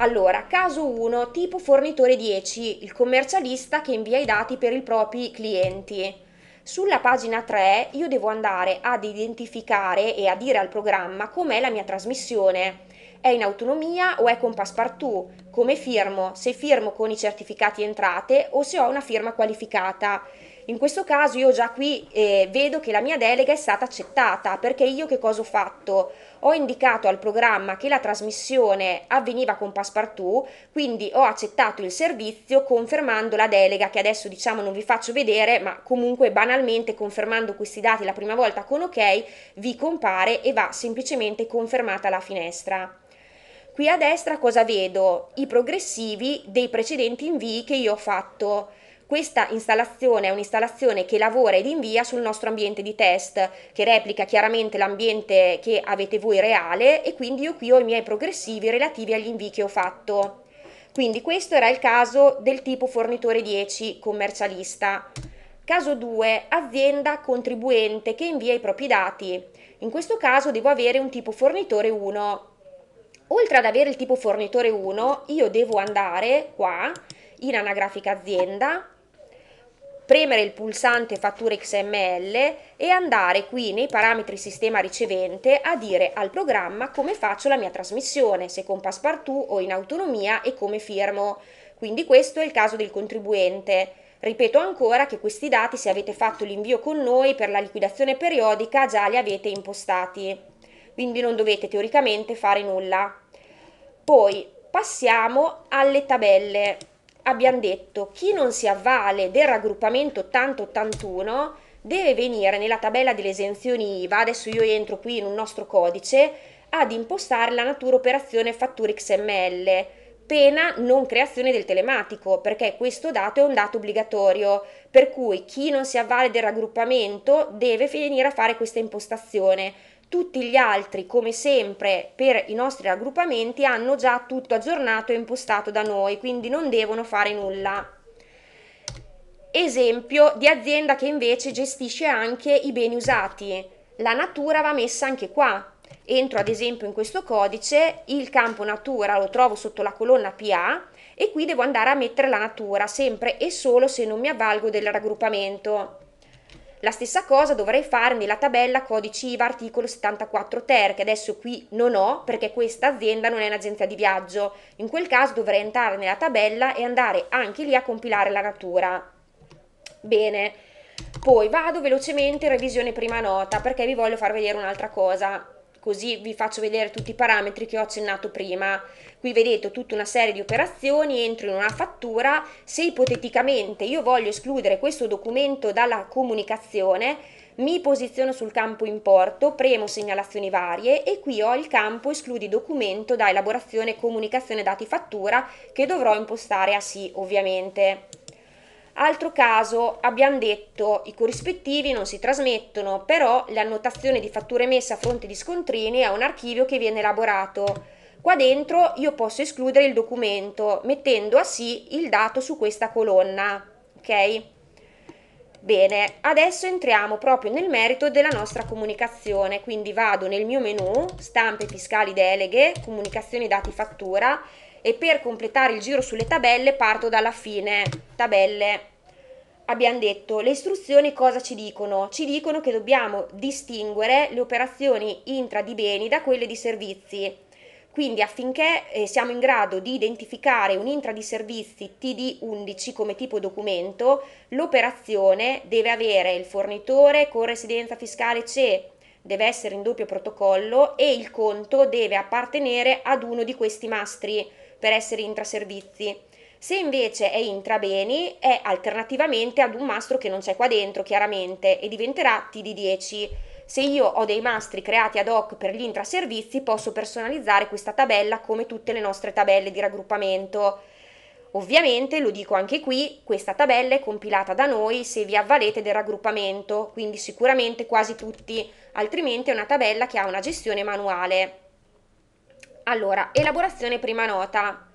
Allora, caso 1, tipo fornitore 10, il commercialista che invia i dati per i propri clienti. Sulla pagina 3 io devo andare ad identificare e a dire al programma com'è la mia trasmissione è in autonomia o è con passepartout, come firmo, se firmo con i certificati entrate o se ho una firma qualificata. In questo caso io già qui eh, vedo che la mia delega è stata accettata perché io che cosa ho fatto? Ho indicato al programma che la trasmissione avveniva con Passepartout, quindi ho accettato il servizio confermando la delega che adesso diciamo non vi faccio vedere, ma comunque banalmente confermando questi dati la prima volta con ok vi compare e va semplicemente confermata la finestra. Qui a destra cosa vedo? I progressivi dei precedenti invii che io ho fatto. Questa installazione è un'installazione che lavora ed invia sul nostro ambiente di test, che replica chiaramente l'ambiente che avete voi reale e quindi io qui ho i miei progressivi relativi agli invii che ho fatto. Quindi questo era il caso del tipo fornitore 10 commercialista. Caso 2, azienda contribuente che invia i propri dati. In questo caso devo avere un tipo fornitore 1 oltre ad avere il tipo fornitore 1, io devo andare qua in anagrafica azienda, premere il pulsante fatture XML e andare qui nei parametri sistema ricevente a dire al programma come faccio la mia trasmissione, se con Passepartout o in autonomia e come firmo. Quindi questo è il caso del contribuente. Ripeto ancora che questi dati se avete fatto l'invio con noi per la liquidazione periodica già li avete impostati quindi non dovete teoricamente fare nulla. Poi passiamo alle tabelle. Abbiamo detto chi non si avvale del raggruppamento 8081 deve venire nella tabella delle esenzioni IVA, adesso io entro qui in un nostro codice, ad impostare la natura operazione fattura XML, pena non creazione del telematico, perché questo dato è un dato obbligatorio, per cui chi non si avvale del raggruppamento deve venire a fare questa impostazione tutti gli altri, come sempre per i nostri raggruppamenti, hanno già tutto aggiornato e impostato da noi, quindi non devono fare nulla. Esempio di azienda che invece gestisce anche i beni usati. La natura va messa anche qua. Entro ad esempio in questo codice, il campo natura lo trovo sotto la colonna PA e qui devo andare a mettere la natura sempre e solo se non mi avvalgo del raggruppamento. La stessa cosa dovrei fare nella tabella codice IVA articolo 74 ter, che adesso qui non ho perché questa azienda non è un'agenzia di viaggio. In quel caso dovrei entrare nella tabella e andare anche lì a compilare la natura. Bene, poi vado velocemente in revisione prima nota perché vi voglio far vedere un'altra cosa così vi faccio vedere tutti i parametri che ho accennato prima. Qui vedete tutta una serie di operazioni, entro in una fattura, se ipoteticamente io voglio escludere questo documento dalla comunicazione, mi posiziono sul campo importo, premo segnalazioni varie e qui ho il campo escludi documento da elaborazione comunicazione dati fattura che dovrò impostare a sì ovviamente. Altro caso, abbiamo detto, i corrispettivi non si trasmettono, però l'annotazione di fatture emesse a fronte di scontrini è un archivio che viene elaborato. Qua dentro io posso escludere il documento mettendo a sì il dato su questa colonna, ok? Bene, adesso entriamo proprio nel merito della nostra comunicazione, quindi vado nel mio menu, stampe fiscali deleghe, comunicazioni dati fattura e per completare il giro sulle tabelle parto dalla fine. Tabelle. Abbiamo detto, le istruzioni cosa ci dicono? Ci dicono che dobbiamo distinguere le operazioni intra di beni da quelle di servizi. Quindi affinché eh, siamo in grado di identificare un intra di servizi TD11 come tipo documento, l'operazione deve avere il fornitore con residenza fiscale CE, deve essere in doppio protocollo e il conto deve appartenere ad uno di questi mastri per essere intraservizi. Se invece è intrabeni è alternativamente ad un mastro che non c'è qua dentro chiaramente e diventerà TD10. Se io ho dei mastri creati ad hoc per gli intraservizi posso personalizzare questa tabella come tutte le nostre tabelle di raggruppamento. Ovviamente, lo dico anche qui, questa tabella è compilata da noi se vi avvalete del raggruppamento, quindi sicuramente quasi tutti, altrimenti è una tabella che ha una gestione manuale. Allora, elaborazione prima nota.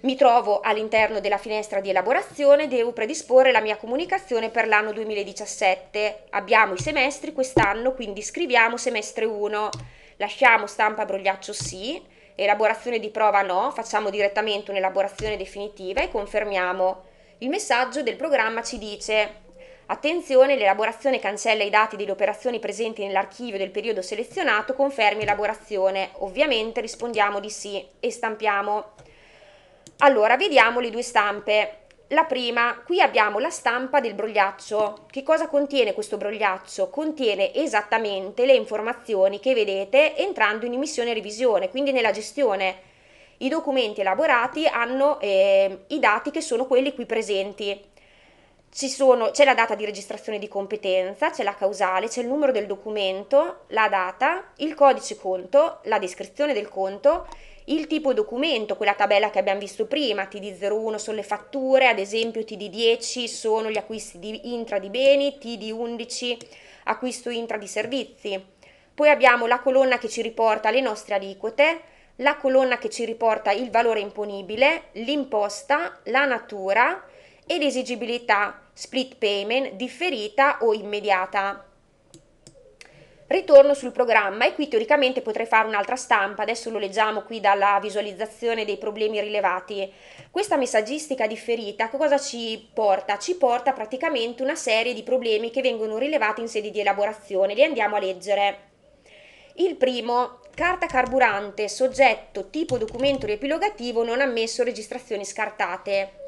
Mi trovo all'interno della finestra di elaborazione, devo predisporre la mia comunicazione per l'anno 2017. Abbiamo i semestri quest'anno, quindi scriviamo semestre 1. Lasciamo stampa brogliaccio sì, elaborazione di prova no, facciamo direttamente un'elaborazione definitiva e confermiamo. Il messaggio del programma ci dice Attenzione, l'elaborazione cancella i dati delle operazioni presenti nell'archivio del periodo selezionato, confermi elaborazione. Ovviamente rispondiamo di sì e stampiamo. Allora, vediamo le due stampe. La prima, qui abbiamo la stampa del brogliaccio. Che cosa contiene questo brogliaccio? Contiene esattamente le informazioni che vedete entrando in emissione e revisione, quindi nella gestione. I documenti elaborati hanno eh, i dati che sono quelli qui presenti ci sono, c'è la data di registrazione di competenza, c'è la causale, c'è il numero del documento, la data, il codice conto, la descrizione del conto, il tipo documento, quella tabella che abbiamo visto prima, TD01 sono le fatture, ad esempio TD10 sono gli acquisti di intra di beni, TD11 acquisto intra di servizi. Poi abbiamo la colonna che ci riporta le nostre aliquote, la colonna che ci riporta il valore imponibile, l'imposta, la natura e l'esigibilità split payment, differita o immediata. Ritorno sul programma e qui teoricamente potrei fare un'altra stampa, adesso lo leggiamo qui dalla visualizzazione dei problemi rilevati. Questa messaggistica differita cosa ci porta? Ci porta praticamente una serie di problemi che vengono rilevati in sede di elaborazione, li andiamo a leggere. Il primo, carta carburante, soggetto, tipo documento riepilogativo non ammesso registrazioni scartate.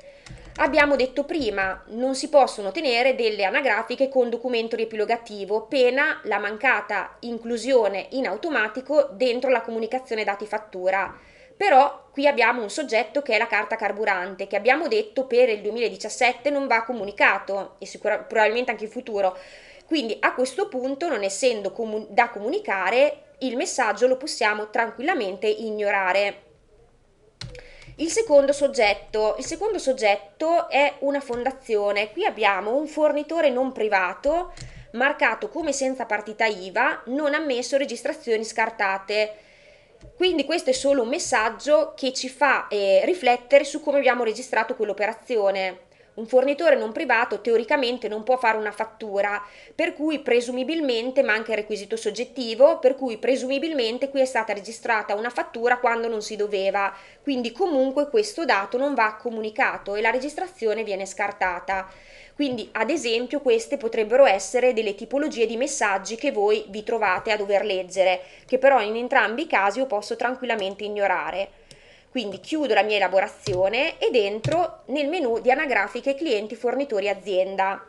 Abbiamo detto prima, non si possono tenere delle anagrafiche con documento riepilogativo, pena la mancata inclusione in automatico dentro la comunicazione dati fattura. Però qui abbiamo un soggetto che è la carta carburante, che abbiamo detto per il 2017 non va comunicato e sicuramente probabilmente anche in futuro. Quindi a questo punto, non essendo comu- da comunicare, il messaggio lo possiamo tranquillamente ignorare. Il secondo, soggetto, il secondo soggetto è una fondazione. Qui abbiamo un fornitore non privato marcato come senza partita IVA, non ammesso registrazioni scartate. Quindi questo è solo un messaggio che ci fa eh, riflettere su come abbiamo registrato quell'operazione. Un fornitore non privato teoricamente non può fare una fattura, per cui presumibilmente manca il requisito soggettivo, per cui presumibilmente qui è stata registrata una fattura quando non si doveva. Quindi comunque questo dato non va comunicato e la registrazione viene scartata. Quindi, ad esempio, queste potrebbero essere delle tipologie di messaggi che voi vi trovate a dover leggere, che però in entrambi i casi io posso tranquillamente ignorare. Quindi chiudo la mia elaborazione ed entro nel menu di anagrafiche clienti, fornitori, azienda.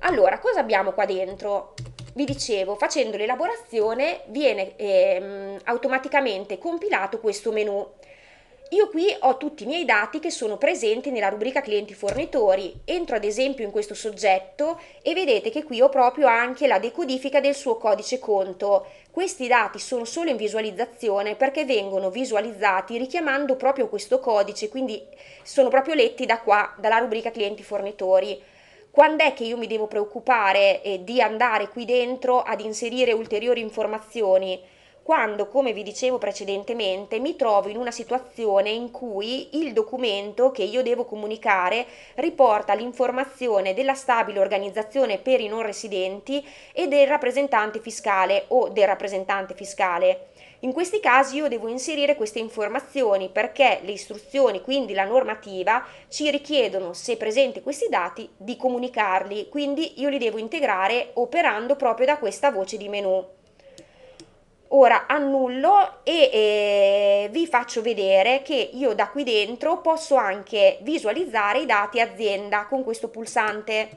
Allora, cosa abbiamo qua dentro? Vi dicevo, facendo l'elaborazione viene ehm, automaticamente compilato questo menu io qui ho tutti i miei dati che sono presenti nella rubrica clienti fornitori. Entro ad esempio in questo soggetto e vedete che qui ho proprio anche la decodifica del suo codice conto. Questi dati sono solo in visualizzazione perché vengono visualizzati richiamando proprio questo codice, quindi sono proprio letti da qua, dalla rubrica clienti fornitori quando è che io mi devo preoccupare eh, di andare qui dentro ad inserire ulteriori informazioni? quando, come vi dicevo precedentemente, mi trovo in una situazione in cui il documento che io devo comunicare riporta l'informazione della stabile organizzazione per i non residenti e del rappresentante fiscale o del rappresentante fiscale. In questi casi io devo inserire queste informazioni perché le istruzioni, quindi la normativa, ci richiedono, se presenti questi dati, di comunicarli, quindi io li devo integrare operando proprio da questa voce di menu. Ora annullo e eh, vi faccio vedere che io da qui dentro posso anche visualizzare i dati azienda con questo pulsante.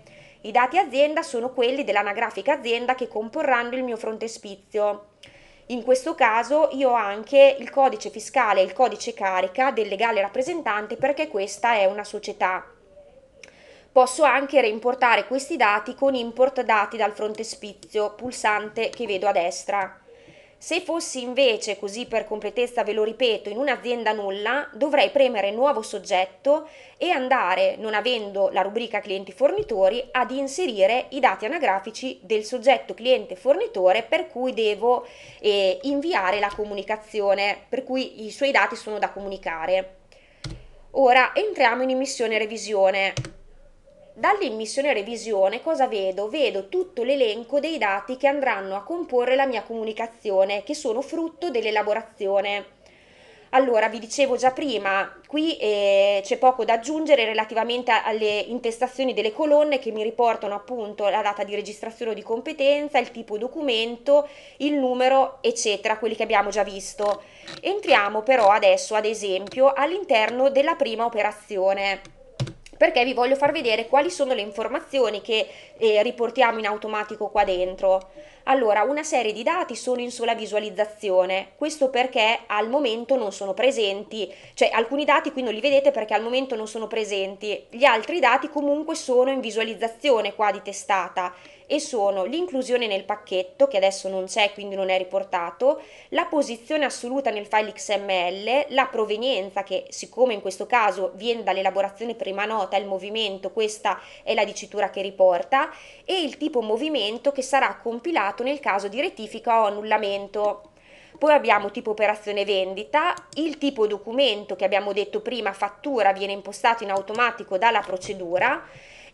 I dati azienda sono quelli dell'anagrafica azienda che comporranno il mio frontespizio. In questo caso io ho anche il codice fiscale e il codice carica del legale rappresentante perché questa è una società. Posso anche reimportare questi dati con import dati dal frontespizio, pulsante che vedo a destra. Se fossi invece, così per completezza ve lo ripeto, in un'azienda nulla, dovrei premere nuovo soggetto e andare, non avendo la rubrica clienti fornitori, ad inserire i dati anagrafici del soggetto cliente fornitore per cui devo eh, inviare la comunicazione, per cui i suoi dati sono da comunicare. Ora entriamo in emissione revisione. Dall'immissione e revisione cosa vedo? Vedo tutto l'elenco dei dati che andranno a comporre la mia comunicazione, che sono frutto dell'elaborazione. Allora, vi dicevo già prima, qui eh, c'è poco da aggiungere relativamente alle intestazioni delle colonne che mi riportano appunto la data di registrazione o di competenza, il tipo documento, il numero, eccetera, quelli che abbiamo già visto. Entriamo però adesso, ad esempio, all'interno della prima operazione perché vi voglio far vedere quali sono le informazioni che eh, riportiamo in automatico qua dentro. Allora, una serie di dati sono in sola visualizzazione, questo perché al momento non sono presenti, cioè alcuni dati qui non li vedete perché al momento non sono presenti, gli altri dati comunque sono in visualizzazione qua di testata e sono l'inclusione nel pacchetto, che adesso non c'è quindi non è riportato, la posizione assoluta nel file XML, la provenienza che siccome in questo caso viene dall'elaborazione prima nota, il movimento, questa è la dicitura che riporta, e il tipo movimento che sarà compilato nel caso di rettifica o annullamento. Poi abbiamo tipo operazione vendita, il tipo documento che abbiamo detto prima, fattura, viene impostato in automatico dalla procedura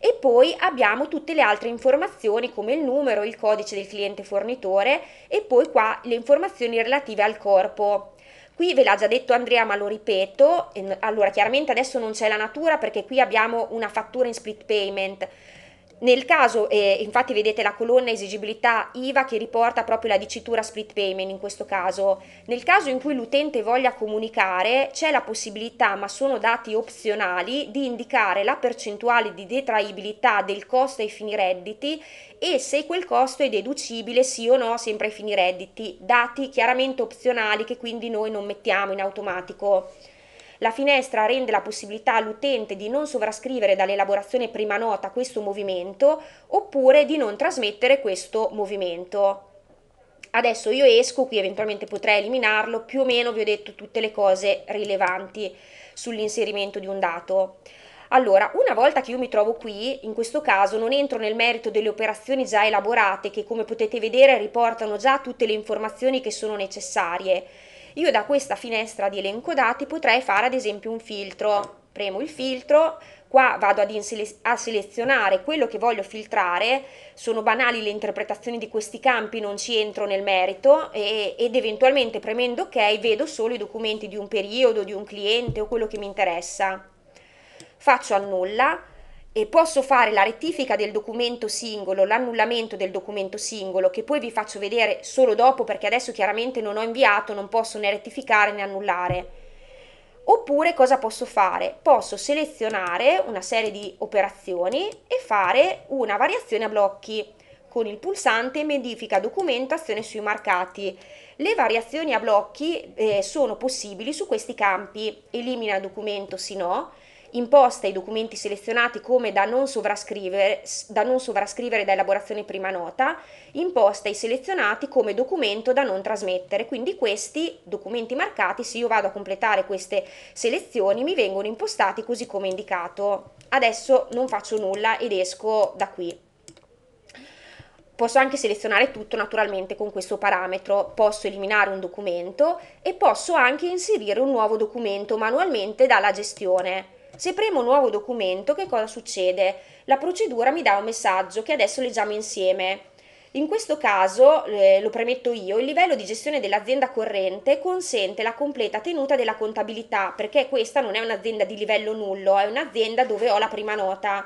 e poi abbiamo tutte le altre informazioni come il numero, il codice del cliente fornitore e poi qua le informazioni relative al corpo. Qui ve l'ha già detto Andrea ma lo ripeto, ehm, allora chiaramente adesso non c'è la natura perché qui abbiamo una fattura in split payment, nel caso, eh, infatti vedete la colonna esigibilità IVA che riporta proprio la dicitura split payment in questo caso. Nel caso in cui l'utente voglia comunicare c'è la possibilità, ma sono dati opzionali, di indicare la percentuale di detraibilità del costo ai fini redditi e se quel costo è deducibile sì o no sempre ai fini redditi, dati chiaramente opzionali che quindi noi non mettiamo in automatico. La finestra rende la possibilità all'utente di non sovrascrivere dall'elaborazione prima nota questo movimento oppure di non trasmettere questo movimento. Adesso io esco, qui eventualmente potrei eliminarlo, più o meno vi ho detto tutte le cose rilevanti sull'inserimento di un dato. Allora, una volta che io mi trovo qui, in questo caso non entro nel merito delle operazioni già elaborate che come potete vedere riportano già tutte le informazioni che sono necessarie, io da questa finestra di elenco dati potrei fare ad esempio un filtro. Premo il filtro, qua vado insele- a selezionare quello che voglio filtrare, sono banali le interpretazioni di questi campi, non ci entro nel merito e, ed eventualmente premendo ok vedo solo i documenti di un periodo, di un cliente o quello che mi interessa. Faccio annulla, e posso fare la rettifica del documento singolo, l'annullamento del documento singolo, che poi vi faccio vedere solo dopo perché adesso chiaramente non ho inviato, non posso né rettificare né annullare. Oppure cosa posso fare? Posso selezionare una serie di operazioni e fare una variazione a blocchi con il pulsante modifica documentazione sui marcati. Le variazioni a blocchi eh, sono possibili su questi campi, elimina documento sì no, imposta i documenti selezionati come da non sovrascrivere, da, non sovrascrivere da elaborazione prima nota, imposta i selezionati come documento da non trasmettere. Quindi questi documenti marcati, se io vado a completare queste selezioni, mi vengono impostati così come indicato. Adesso non faccio nulla ed esco da qui. Posso anche selezionare tutto naturalmente con questo parametro, posso eliminare un documento e posso anche inserire un nuovo documento manualmente dalla gestione. Se premo nuovo documento, che cosa succede? La procedura mi dà un messaggio che adesso leggiamo insieme. In questo caso, eh, lo premetto io, il livello di gestione dell'azienda corrente consente la completa tenuta della contabilità, perché questa non è un'azienda di livello nullo, è un'azienda dove ho la prima nota.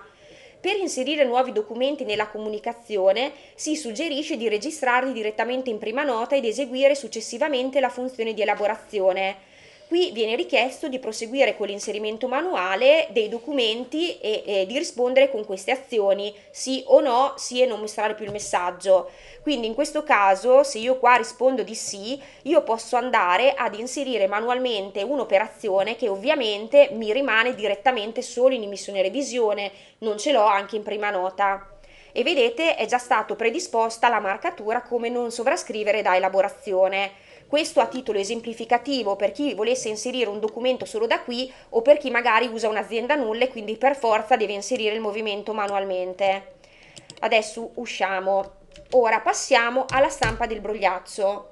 Per inserire nuovi documenti nella comunicazione si suggerisce di registrarli direttamente in prima nota ed eseguire successivamente la funzione di elaborazione qui viene richiesto di proseguire con l'inserimento manuale dei documenti e, e, di rispondere con queste azioni, sì o no, sì e non mostrare più il messaggio. Quindi in questo caso, se io qua rispondo di sì, io posso andare ad inserire manualmente un'operazione che ovviamente mi rimane direttamente solo in emissione revisione, non ce l'ho anche in prima nota. E vedete è già stata predisposta la marcatura come non sovrascrivere da elaborazione questo a titolo esemplificativo per chi volesse inserire un documento solo da qui o per chi magari usa un'azienda nulla e quindi per forza deve inserire il movimento manualmente. Adesso usciamo. Ora passiamo alla stampa del brogliazzo.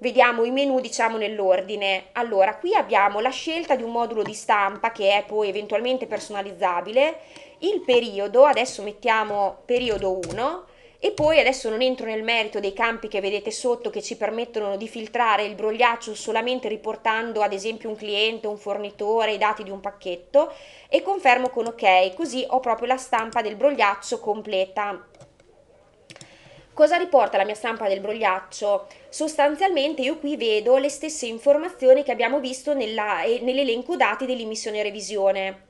Vediamo i menu diciamo nell'ordine. Allora, qui abbiamo la scelta di un modulo di stampa che è poi eventualmente personalizzabile, il periodo, adesso mettiamo periodo 1, e poi adesso non entro nel merito dei campi che vedete sotto che ci permettono di filtrare il brogliaccio solamente riportando ad esempio un cliente, un fornitore, i dati di un pacchetto e confermo con ok, così ho proprio la stampa del brogliaccio completa. Cosa riporta la mia stampa del brogliaccio? Sostanzialmente io qui vedo le stesse informazioni che abbiamo visto nell'elenco dati dell'immissione revisione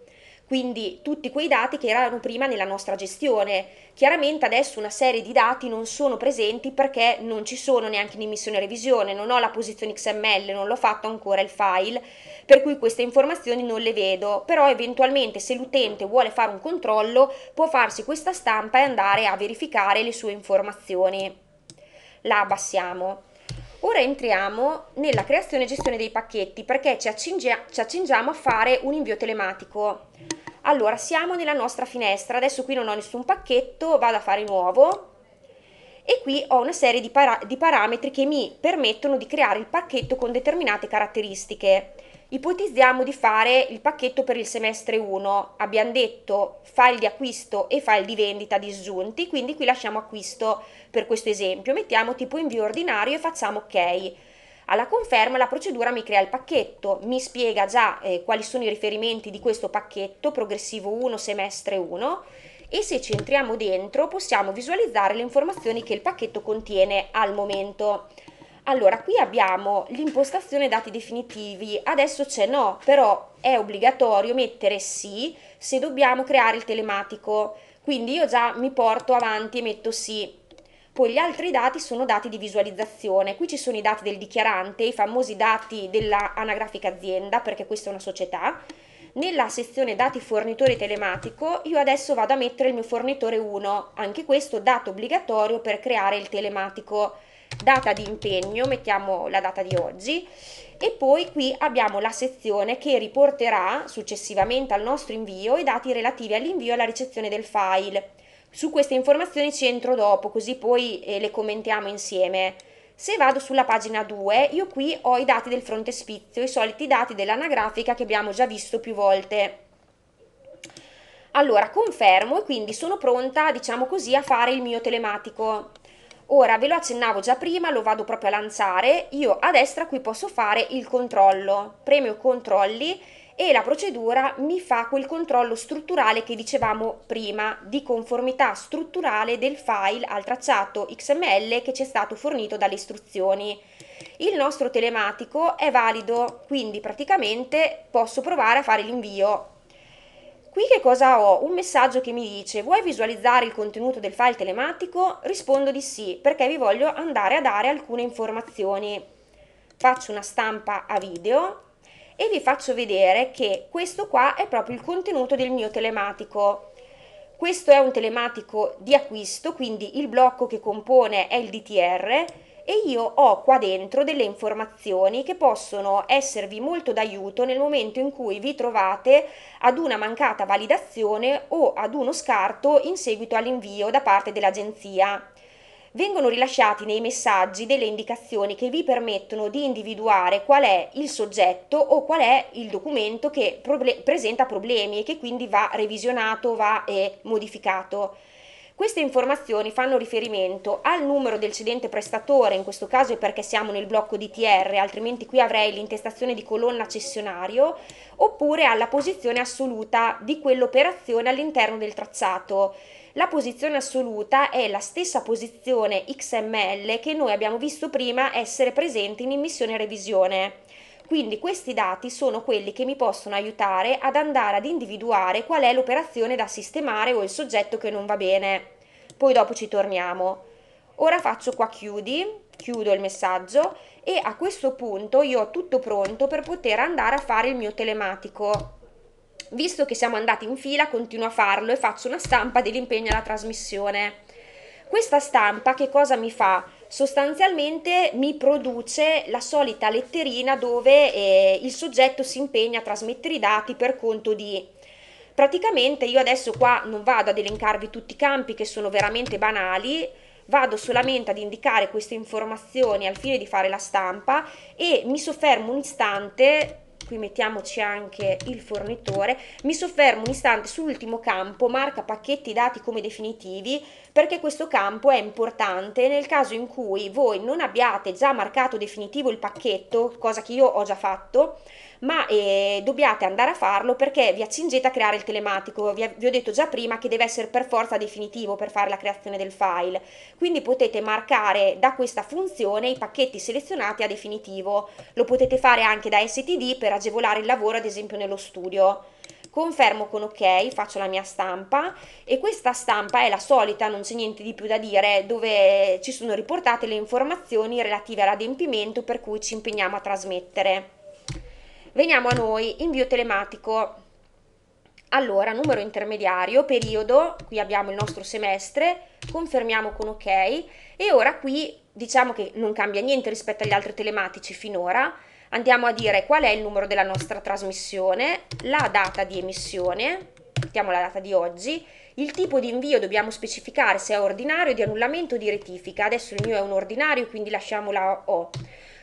quindi tutti quei dati che erano prima nella nostra gestione. Chiaramente adesso una serie di dati non sono presenti perché non ci sono neanche in emissione e revisione, non ho la posizione XML, non l'ho fatto ancora il file, per cui queste informazioni non le vedo, però eventualmente se l'utente vuole fare un controllo può farsi questa stampa e andare a verificare le sue informazioni. La abbassiamo. Ora entriamo nella creazione e gestione dei pacchetti perché ci, accingia, ci accingiamo a fare un invio telematico. Allora, siamo nella nostra finestra, adesso qui non ho nessun pacchetto, vado a fare nuovo e qui ho una serie di, para di parametri che mi permettono di creare il pacchetto con determinate caratteristiche. Ipotizziamo di fare il pacchetto per il semestre 1, abbiamo detto file di acquisto e file di vendita disgiunti, quindi qui lasciamo acquisto per questo esempio, mettiamo tipo invio ordinario e facciamo ok. Alla conferma la procedura mi crea il pacchetto, mi spiega già eh, quali sono i riferimenti di questo pacchetto, progressivo 1, semestre 1 e se ci entriamo dentro possiamo visualizzare le informazioni che il pacchetto contiene al momento. Allora, qui abbiamo l'impostazione dati definitivi, adesso c'è no, però è obbligatorio mettere sì se dobbiamo creare il telematico, quindi io già mi porto avanti e metto sì. Poi gli altri dati sono dati di visualizzazione, qui ci sono i dati del dichiarante, i famosi dati dell'anagrafica azienda, perché questa è una società. Nella sezione dati fornitore telematico io adesso vado a mettere il mio fornitore 1, anche questo dato obbligatorio per creare il telematico data di impegno, mettiamo la data di oggi e poi qui abbiamo la sezione che riporterà successivamente al nostro invio i dati relativi all'invio e alla ricezione del file. Su queste informazioni ci entro dopo, così poi eh, le commentiamo insieme. Se vado sulla pagina 2, io qui ho i dati del frontespizio, i soliti dati dell'anagrafica che abbiamo già visto più volte. Allora, confermo e quindi sono pronta, diciamo così, a fare il mio telematico. Ora ve lo accennavo già prima, lo vado proprio a lanciare, io a destra qui posso fare il controllo, premio controlli e la procedura mi fa quel controllo strutturale che dicevamo prima di conformità strutturale del file al tracciato XML che ci è stato fornito dalle istruzioni. Il nostro telematico è valido, quindi praticamente posso provare a fare l'invio Qui che cosa ho? Un messaggio che mi dice vuoi visualizzare il contenuto del file telematico? Rispondo di sì perché vi voglio andare a dare alcune informazioni. Faccio una stampa a video e vi faccio vedere che questo qua è proprio il contenuto del mio telematico. Questo è un telematico di acquisto, quindi il blocco che compone è il DTR e io ho qua dentro delle informazioni che possono esservi molto d'aiuto nel momento in cui vi trovate ad una mancata validazione o ad uno scarto in seguito all'invio da parte dell'agenzia. Vengono rilasciati nei messaggi delle indicazioni che vi permettono di individuare qual è il soggetto o qual è il documento che proble- presenta problemi e che quindi va revisionato, va eh, modificato. Queste informazioni fanno riferimento al numero del cedente prestatore, in questo caso è perché siamo nel blocco DTR, altrimenti qui avrei l'intestazione di colonna cessionario, oppure alla posizione assoluta di quell'operazione all'interno del tracciato. La posizione assoluta è la stessa posizione XML che noi abbiamo visto prima essere presente in immissione e revisione. Quindi questi dati sono quelli che mi possono aiutare ad andare ad individuare qual è l'operazione da sistemare o il soggetto che non va bene. Poi dopo ci torniamo. Ora faccio qua chiudi, chiudo il messaggio e a questo punto io ho tutto pronto per poter andare a fare il mio telematico. Visto che siamo andati in fila, continuo a farlo e faccio una stampa dell'impegno alla trasmissione. Questa stampa che cosa mi fa? sostanzialmente mi produce la solita letterina dove eh, il soggetto si impegna a trasmettere i dati per conto di... Praticamente io adesso qua non vado ad elencarvi tutti i campi che sono veramente banali, vado solamente ad indicare queste informazioni al fine di fare la stampa e mi soffermo un istante qui mettiamoci anche il fornitore, mi soffermo un istante sull'ultimo campo, marca pacchetti dati come definitivi, perché questo campo è importante nel caso in cui voi non abbiate già marcato definitivo il pacchetto, cosa che io ho già fatto, ma eh, dobbiate andare a farlo perché vi accingete a creare il telematico, vi, vi ho detto già prima che deve essere per forza definitivo per fare la creazione del file, quindi potete marcare da questa funzione i pacchetti selezionati a definitivo, lo potete fare anche da STD per agevolare il lavoro ad esempio nello studio confermo con ok, faccio la mia stampa e questa stampa è la solita, non c'è niente di più da dire, dove ci sono riportate le informazioni relative all'adempimento per cui ci impegniamo a trasmettere. Veniamo a noi, invio telematico. Allora, numero intermediario, periodo, qui abbiamo il nostro semestre, confermiamo con ok e ora qui diciamo che non cambia niente rispetto agli altri telematici finora, andiamo a dire qual è il numero della nostra trasmissione, la data di emissione, mettiamo la data di oggi, il tipo di invio dobbiamo specificare se è ordinario, di annullamento o di rettifica, adesso il mio è un ordinario quindi lasciamola O,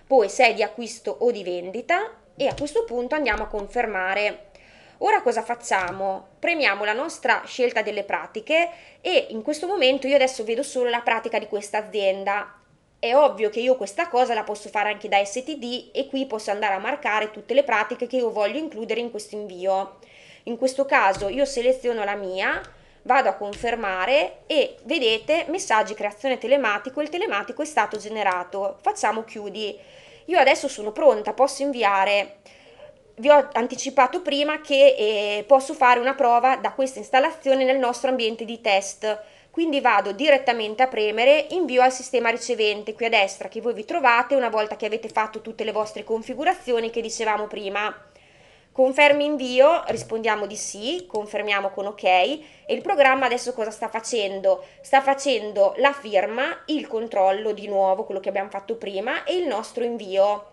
poi se è di acquisto o di vendita, e a questo punto andiamo a confermare. Ora cosa facciamo? Premiamo la nostra scelta delle pratiche e in questo momento io adesso vedo solo la pratica di questa azienda. È ovvio che io questa cosa la posso fare anche da STD e qui posso andare a marcare tutte le pratiche che io voglio includere in questo invio. In questo caso io seleziono la mia, vado a confermare e vedete messaggi creazione telematico, il telematico è stato generato. Facciamo chiudi io adesso sono pronta, posso inviare, vi ho anticipato prima che eh, posso fare una prova da questa installazione nel nostro ambiente di test, quindi vado direttamente a premere invio al sistema ricevente qui a destra che voi vi trovate una volta che avete fatto tutte le vostre configurazioni che dicevamo prima. Confermi invio, rispondiamo di sì, confermiamo con ok e il programma adesso cosa sta facendo? Sta facendo la firma, il controllo di nuovo, quello che abbiamo fatto prima e il nostro invio.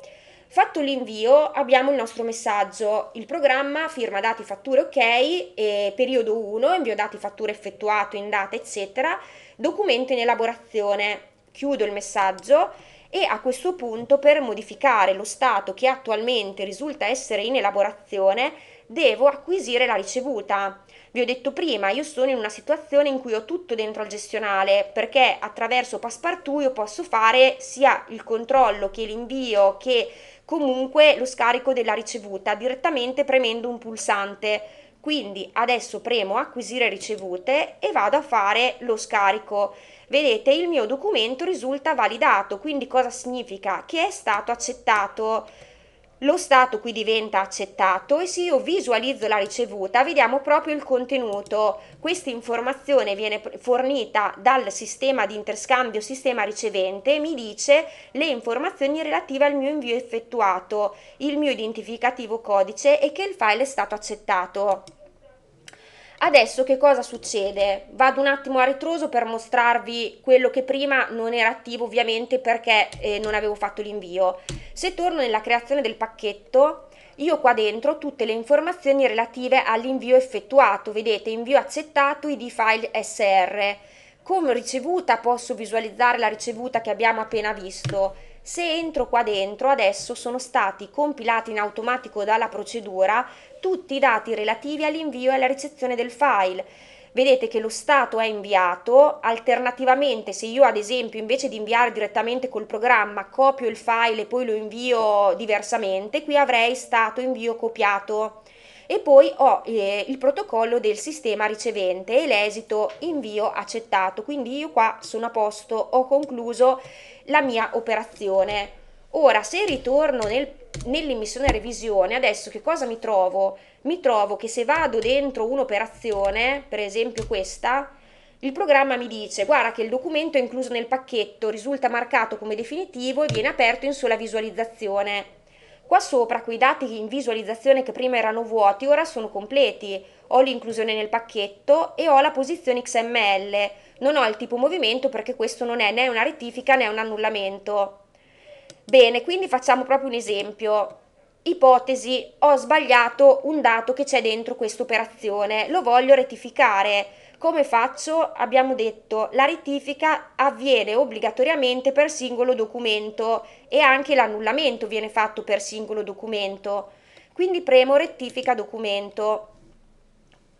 Fatto l'invio abbiamo il nostro messaggio, il programma firma dati fatture ok, periodo 1, invio dati fatture effettuato in data eccetera, documento in elaborazione. Chiudo il messaggio e a questo punto per modificare lo stato che attualmente risulta essere in elaborazione devo acquisire la ricevuta. Vi ho detto prima, io sono in una situazione in cui ho tutto dentro al gestionale perché attraverso Passpartout io posso fare sia il controllo che l'invio che comunque lo scarico della ricevuta direttamente premendo un pulsante. Quindi adesso premo acquisire ricevute e vado a fare lo scarico vedete il mio documento risulta validato, quindi cosa significa? Che è stato accettato. Lo stato qui diventa accettato e se io visualizzo la ricevuta vediamo proprio il contenuto. Questa informazione viene fornita dal sistema di interscambio sistema ricevente e mi dice le informazioni relative al mio invio effettuato, il mio identificativo codice e che il file è stato accettato. Adesso che cosa succede? Vado un attimo a retroso per mostrarvi quello che prima non era attivo ovviamente perché eh, non avevo fatto l'invio. Se torno nella creazione del pacchetto, io qua dentro ho tutte le informazioni relative all'invio effettuato, vedete invio accettato id file sr. Come ricevuta posso visualizzare la ricevuta che abbiamo appena visto. Se entro qua dentro adesso sono stati compilati in automatico dalla procedura tutti i dati relativi all'invio e alla ricezione del file. Vedete che lo stato è inviato, alternativamente se io ad esempio invece di inviare direttamente col programma copio il file e poi lo invio diversamente, qui avrei stato invio copiato e poi ho eh, il protocollo del sistema ricevente e l'esito invio accettato. Quindi io qua sono a posto, ho concluso la mia operazione. Ora, se ritorno nel, nell'emissione revisione, adesso che cosa mi trovo? Mi trovo che se vado dentro un'operazione, per esempio questa, il programma mi dice guarda che il documento è incluso nel pacchetto, risulta marcato come definitivo e viene aperto in sola visualizzazione. Qua sopra quei dati in visualizzazione che prima erano vuoti ora sono completi. Ho l'inclusione nel pacchetto e ho la posizione XML. Non ho il tipo movimento perché questo non è né una rettifica né un annullamento. Bene, quindi facciamo proprio un esempio. Ipotesi, ho sbagliato un dato che c'è dentro questa operazione, lo voglio rettificare. Come faccio? Abbiamo detto, la rettifica avviene obbligatoriamente per singolo documento e anche l'annullamento viene fatto per singolo documento. Quindi premo rettifica documento.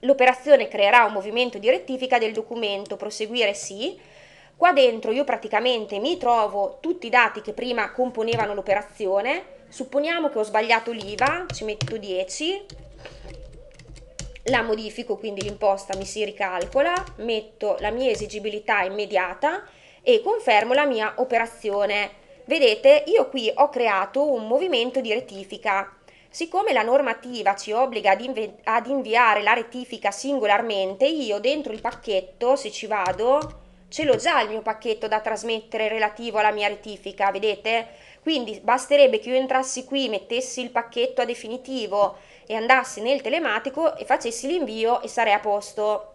L'operazione creerà un movimento di rettifica del documento, proseguire sì Qua dentro io praticamente mi trovo tutti i dati che prima componevano l'operazione, supponiamo che ho sbagliato l'IVA, ci metto 10, la modifico quindi l'imposta mi si ricalcola, metto la mia esigibilità immediata e confermo la mia operazione. Vedete io qui ho creato un movimento di rettifica. Siccome la normativa ci obbliga ad, invi ad inviare la rettifica singolarmente, io dentro il pacchetto, se ci vado, ce l'ho già il mio pacchetto da trasmettere relativo alla mia rettifica, vedete? Quindi basterebbe che io entrassi qui, mettessi il pacchetto a definitivo e andassi nel telematico e facessi l'invio e sarei a posto.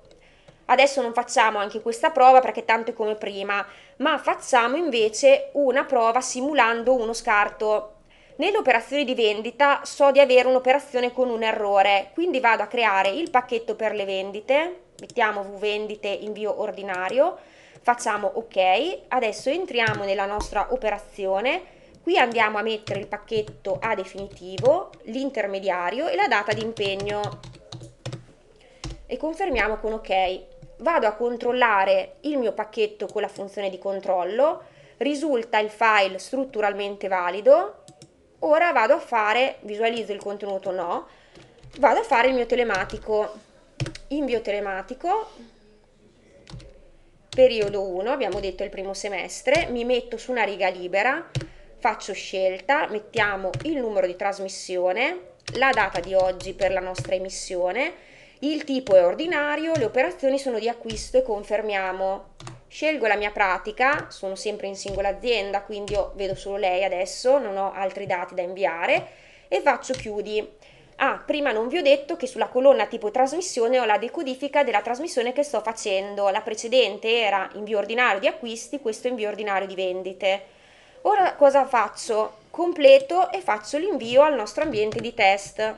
Adesso non facciamo anche questa prova perché tanto è come prima, ma facciamo invece una prova simulando uno scarto. Nell'operazione di vendita so di avere un'operazione con un errore, quindi vado a creare il pacchetto per le vendite, mettiamo vendite invio ordinario, facciamo ok, adesso entriamo nella nostra operazione, qui andiamo a mettere il pacchetto a definitivo, l'intermediario e la data di impegno e confermiamo con ok. Vado a controllare il mio pacchetto con la funzione di controllo, risulta il file strutturalmente valido, ora vado a fare, visualizzo il contenuto no, vado a fare il mio telematico, invio telematico, periodo 1, abbiamo detto il primo semestre, mi metto su una riga libera, faccio scelta, mettiamo il numero di trasmissione, la data di oggi per la nostra emissione, il tipo è ordinario, le operazioni sono di acquisto e confermiamo. Scelgo la mia pratica, sono sempre in singola azienda, quindi io vedo solo lei adesso, non ho altri dati da inviare e faccio chiudi. Ah, prima non vi ho detto che sulla colonna tipo trasmissione ho la decodifica della trasmissione che sto facendo. La precedente era invio ordinario di acquisti, questo invio ordinario di vendite. Ora cosa faccio? Completo e faccio l'invio al nostro ambiente di test.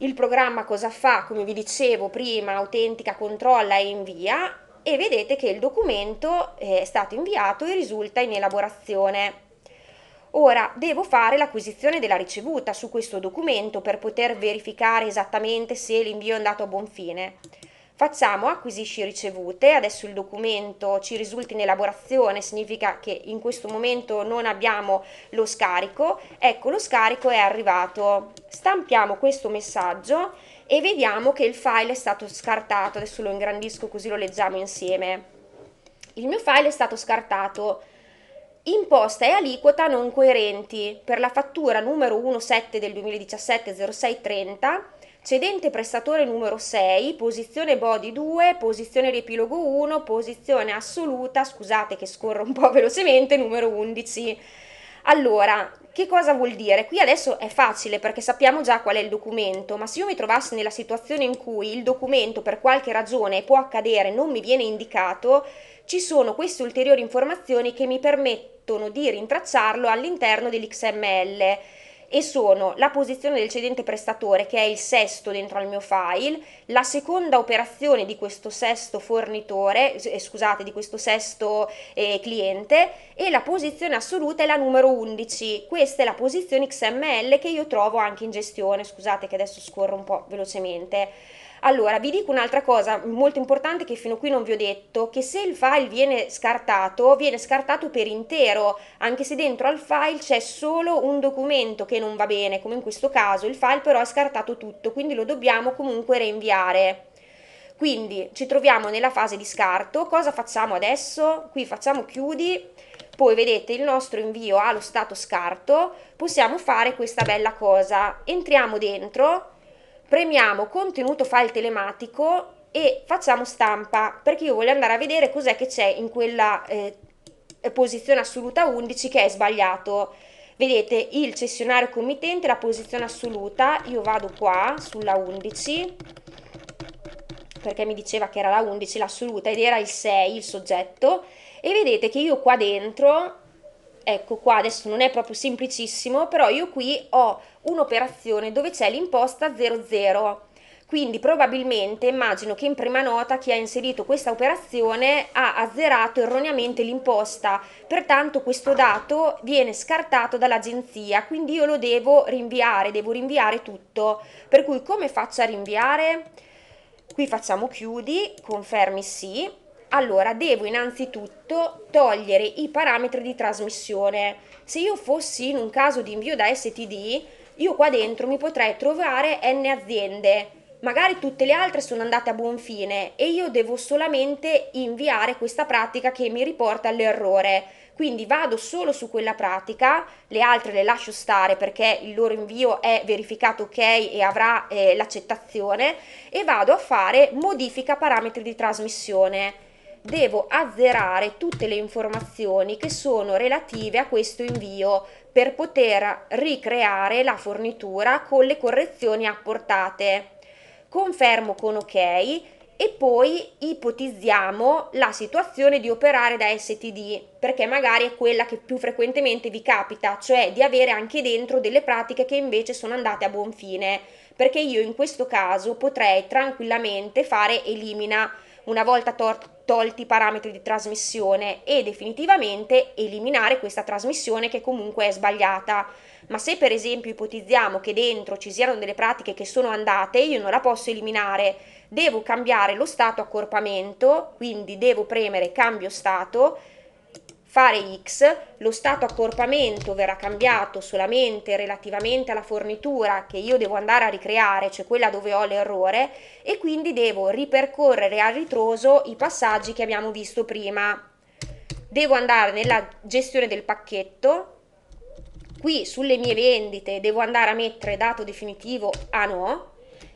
Il programma cosa fa? Come vi dicevo prima, autentica, controlla e invia e vedete che il documento eh, è stato inviato e risulta in elaborazione. Ora devo fare l'acquisizione della ricevuta su questo documento per poter verificare esattamente se l'invio è andato a buon fine. Facciamo acquisisci ricevute, adesso il documento ci risulta in elaborazione, significa che in questo momento non abbiamo lo scarico, ecco lo scarico è arrivato, stampiamo questo messaggio e vediamo che il file è stato scartato, adesso lo ingrandisco così lo leggiamo insieme. Il mio file è stato scartato imposta e aliquota non coerenti per la fattura numero 17 del 2017 0630 cedente prestatore numero 6, posizione body 2, posizione riepilogo 1, posizione assoluta, scusate che scorro un po' velocemente, numero 11. Allora, che cosa vuol dire? Qui adesso è facile perché sappiamo già qual è il documento, ma se io mi trovassi nella situazione in cui il documento per qualche ragione può accadere non mi viene indicato, ci sono queste ulteriori informazioni che mi permettono di rintracciarlo all'interno dell'XML e sono la posizione del cedente prestatore che è il sesto dentro al mio file, la seconda operazione di questo sesto fornitore, eh, scusate, di questo sesto eh, cliente e la posizione assoluta è la numero 11. Questa è la posizione XML che io trovo anche in gestione, scusate che adesso scorro un po' velocemente. Allora, vi dico un'altra cosa molto importante che fino qui non vi ho detto, che se il file viene scartato, viene scartato per intero, anche se dentro al file c'è solo un documento che non va bene, come in questo caso, il file però è scartato tutto, quindi lo dobbiamo comunque reinviare. Quindi ci troviamo nella fase di scarto, cosa facciamo adesso? Qui facciamo chiudi, poi vedete il nostro invio ha lo stato scarto, possiamo fare questa bella cosa, entriamo dentro premiamo contenuto file telematico e facciamo stampa perché io voglio andare a vedere cos'è che c'è in quella eh, posizione assoluta 11 che è sbagliato vedete il cessionario committente la posizione assoluta io vado qua sulla 11 perché mi diceva che era la 11 l'assoluta ed era il 6 il soggetto e vedete che io qua dentro ecco qua adesso non è proprio semplicissimo, però io qui ho un'operazione dove c'è l'imposta 00. Quindi probabilmente immagino che in prima nota chi ha inserito questa operazione ha azzerato erroneamente l'imposta, pertanto questo dato viene scartato dall'agenzia, quindi io lo devo rinviare, devo rinviare tutto. Per cui come faccio a rinviare? Qui facciamo chiudi, confermi sì, allora, devo innanzitutto togliere i parametri di trasmissione. Se io fossi in un caso di invio da STD, io qua dentro mi potrei trovare n aziende. Magari tutte le altre sono andate a buon fine e io devo solamente inviare questa pratica che mi riporta all'errore. Quindi vado solo su quella pratica, le altre le lascio stare perché il loro invio è verificato ok e avrà eh, l'accettazione e vado a fare modifica parametri di trasmissione devo azzerare tutte le informazioni che sono relative a questo invio per poter ricreare la fornitura con le correzioni apportate. Confermo con ok e poi ipotizziamo la situazione di operare da STD, perché magari è quella che più frequentemente vi capita, cioè di avere anche dentro delle pratiche che invece sono andate a buon fine, perché io in questo caso potrei tranquillamente fare elimina una volta tolto tolti i parametri di trasmissione e definitivamente eliminare questa trasmissione che comunque è sbagliata. Ma se per esempio ipotizziamo che dentro ci siano delle pratiche che sono andate, io non la posso eliminare, devo cambiare lo stato accorpamento, quindi devo premere cambio stato fare X, lo stato accorpamento verrà cambiato solamente relativamente alla fornitura che io devo andare a ricreare, cioè quella dove ho l'errore, e quindi devo ripercorrere a ritroso i passaggi che abbiamo visto prima. Devo andare nella gestione del pacchetto, qui sulle mie vendite devo andare a mettere dato definitivo a no,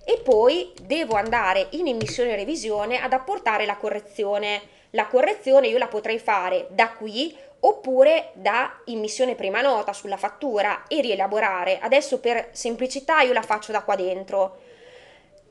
e poi devo andare in emissione revisione ad apportare la correzione la correzione io la potrei fare da qui oppure da immissione prima nota sulla fattura e rielaborare. Adesso per semplicità io la faccio da qua dentro.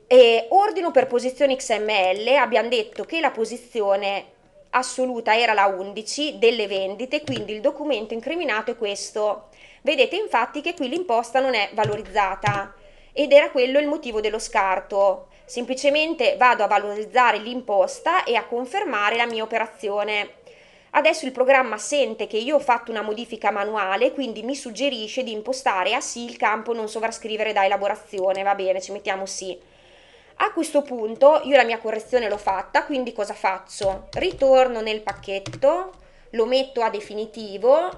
E ordino per posizione XML, abbiamo detto che la posizione assoluta era la 11 delle vendite, quindi il documento incriminato è questo. Vedete infatti che qui l'imposta non è valorizzata ed era quello il motivo dello scarto semplicemente vado a valorizzare l'imposta e a confermare la mia operazione. Adesso il programma sente che io ho fatto una modifica manuale, quindi mi suggerisce di impostare a sì il campo non sovrascrivere da elaborazione, va bene, ci mettiamo sì. A questo punto io la mia correzione l'ho fatta, quindi cosa faccio? Ritorno nel pacchetto, lo metto a definitivo,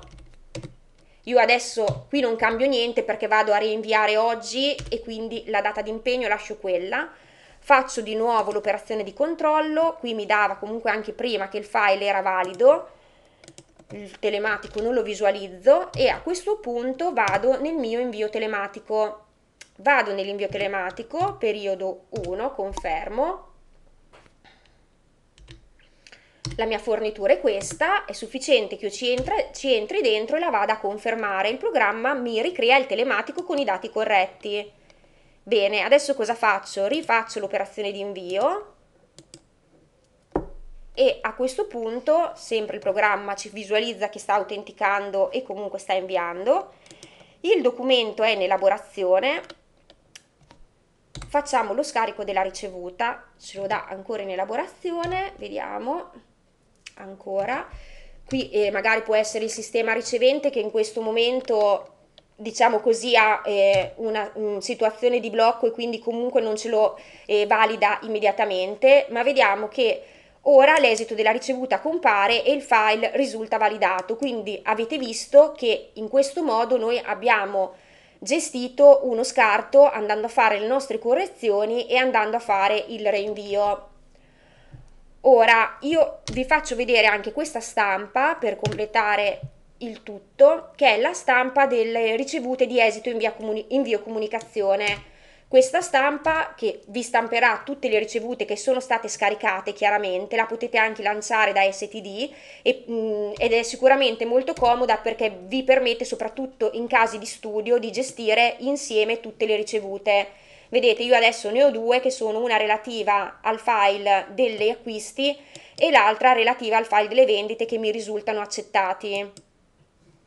io adesso qui non cambio niente perché vado a rinviare oggi e quindi la data di impegno lascio quella, faccio di nuovo l'operazione di controllo, qui mi dava comunque anche prima che il file era valido, il telematico non lo visualizzo e a questo punto vado nel mio invio telematico, vado nell'invio telematico, periodo 1, confermo, la mia fornitura è questa, è sufficiente che io ci, entra, ci entri dentro e la vada a confermare, il programma mi ricrea il telematico con i dati corretti. Bene, adesso cosa faccio? Rifaccio l'operazione di invio e a questo punto sempre il programma ci visualizza che sta autenticando e comunque sta inviando. Il documento è in elaborazione, facciamo lo scarico della ricevuta, ce lo dà ancora in elaborazione, vediamo, ancora, qui eh, magari può essere il sistema ricevente che in questo momento diciamo così, ha eh, una, una mm, situazione di blocco e quindi comunque non ce lo eh, valida immediatamente, ma vediamo che ora l'esito della ricevuta compare e il file risulta validato. Quindi avete visto che in questo modo noi abbiamo gestito uno scarto andando a fare le nostre correzioni e andando a fare il reinvio. Ora io vi faccio vedere anche questa stampa per completare il tutto, che è la stampa delle ricevute di esito invio, comuni- invio comunicazione. Questa stampa che vi stamperà tutte le ricevute che sono state scaricate chiaramente, la potete anche lanciare da STD e, mh, mm, ed è sicuramente molto comoda perché vi permette soprattutto in casi di studio di gestire insieme tutte le ricevute. Vedete, io adesso ne ho due che sono una relativa al file degli acquisti e l'altra relativa al file delle vendite che mi risultano accettati.